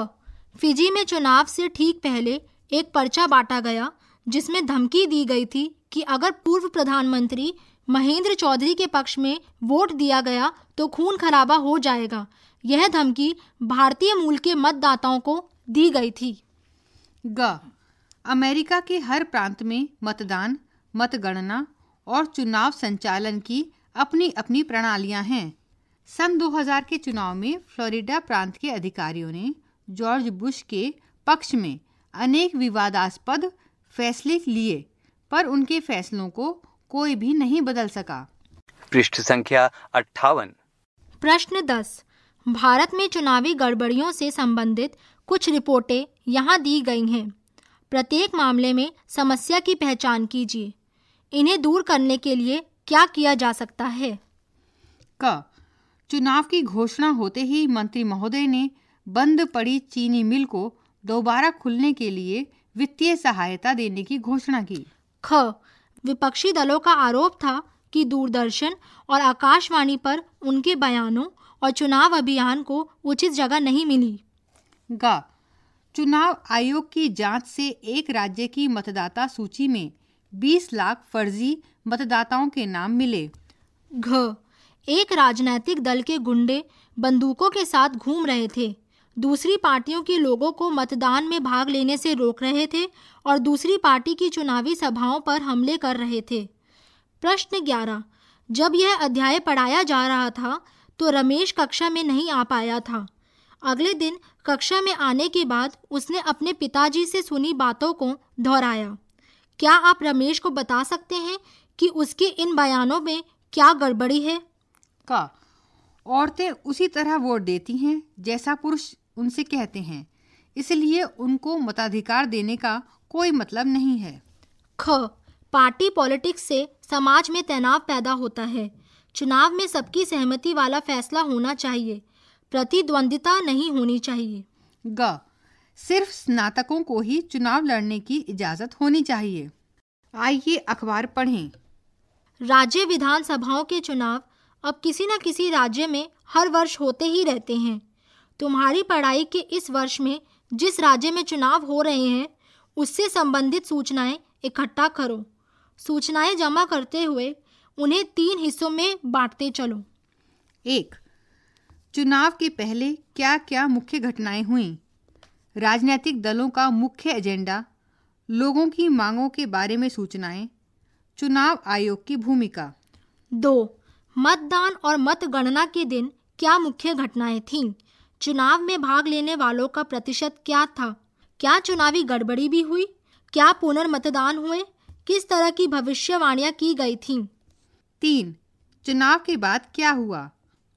[SPEAKER 3] फिजी में चुनाव से ठीक पहले एक पर्चा बांटा गया जिसमें धमकी दी गई थी कि अगर पूर्व प्रधानमंत्री महेंद्र चौधरी के पक्ष में वोट दिया गया तो खून खराबा हो जाएगा यह धमकी भारतीय मूल के मतदाताओं को दी गई थी ग
[SPEAKER 1] अमेरिका के हर प्रांत में मतदान मतगणना और चुनाव संचालन की अपनी अपनी प्रणालियां हैं सन 2000 के चुनाव में फ्लोरिडा प्रांत के अधिकारियों ने जॉर्ज बुश के पक्ष में अनेक विवादास्पद फैसले लिए पर उनके फैसलों को कोई भी नहीं बदल
[SPEAKER 3] सका
[SPEAKER 2] पृष्ठ संख्या अट्ठावन
[SPEAKER 3] प्रश्न दस भारत में चुनावी गड़बड़ियों से संबंधित कुछ रिपोर्टें यहाँ दी गई हैं प्रत्येक मामले में समस्या की पहचान कीजिए इन्हें दूर करने के लिए क्या किया जा सकता है क चुनाव की घोषणा होते ही
[SPEAKER 1] मंत्री महोदय ने बंद पड़ी चीनी मिल को दोबारा खुलने के लिए
[SPEAKER 3] वित्तीय सहायता देने की घोषणा की ख विपक्षी दलों का आरोप था कि दूरदर्शन और आकाशवाणी पर उनके बयानों और चुनाव अभियान को उचित जगह नहीं मिली ग चुनाव आयोग की जांच से
[SPEAKER 1] एक राज्य की मतदाता सूची में बीस लाख फर्जी मतदाताओं के नाम
[SPEAKER 3] मिले घ एक राजनैतिक दल के गुंडे बंदूकों के साथ घूम रहे थे दूसरी पार्टियों के लोगों को मतदान में भाग लेने से रोक रहे थे और दूसरी पार्टी की चुनावी सभाओं पर हमले कर रहे थे प्रश्न ग्यारह जब यह अध्याय पढ़ाया जा रहा था तो रमेश कक्षा में नहीं आ पाया था अगले दिन कक्षा में आने के बाद उसने अपने पिताजी से सुनी बातों को दोहराया क्या आप रमेश को बता सकते हैं कि उसके इन बयानों में क्या गड़बड़ी है का औरतें उसी तरह वोट देती
[SPEAKER 1] हैं जैसा पुरुष उनसे कहते हैं इसलिए उनको मताधिकार देने का
[SPEAKER 3] कोई मतलब नहीं है ख पार्टी पॉलिटिक्स से समाज में तनाव पैदा होता है चुनाव में सबकी सहमति वाला फैसला होना चाहिए प्रतिद्वंदिता नहीं होनी चाहिए ग सिर्फ स्नातकों को ही चुनाव लड़ने की इजाज़त होनी चाहिए आइए अखबार पढ़ें राज्य विधानसभाओं के चुनाव अब किसी न किसी राज्य में हर वर्ष होते ही रहते हैं तुम्हारी पढ़ाई के इस वर्ष में जिस राज्य में चुनाव हो रहे हैं उससे संबंधित सूचनाएं इकट्ठा करो सूचनाएं जमा करते हुए उन्हें तीन हिस्सों में बांटते चलो एक चुनाव के
[SPEAKER 1] पहले क्या क्या मुख्य घटनाएं हुईं राजनीतिक दलों का मुख्य एजेंडा
[SPEAKER 3] लोगों की मांगों के बारे में सूचनाएं चुनाव आयोग की भूमिका दो मतदान और मतगणना के दिन क्या मुख्य घटनाएं थीं चुनाव में भाग लेने वालों का प्रतिशत क्या था क्या चुनावी गड़बड़ी भी हुई क्या पुनर्मतदान हुए किस तरह की भविष्यवाणियां की गई थीं तीन चुनाव के बाद क्या हुआ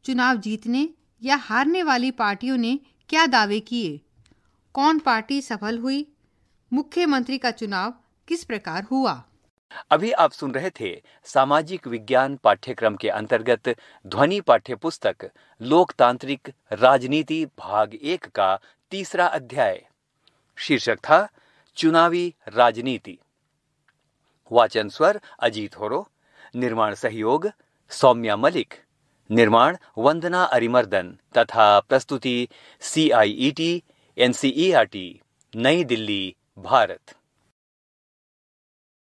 [SPEAKER 3] चुनाव जीतने या हारने
[SPEAKER 1] वाली पार्टियों ने क्या दावे किए कौन पार्टी सफल हुई मुख्यमंत्री का चुनाव किस प्रकार हुआ
[SPEAKER 2] अभी आप सुन रहे थे सामाजिक विज्ञान पाठ्यक्रम के अंतर्गत ध्वनि पाठ्य पुस्तक लोकतांत्रिक राजनीति भाग एक का तीसरा अध्याय शीर्षक था चुनावी राजनीति वाचन स्वर अजीत होरो निर्माण सहयोग सौम्या मलिक निर्माण वंदना अरिमर्दन तथा प्रस्तुति सी आई ई टी एन नई दिल्ली भारत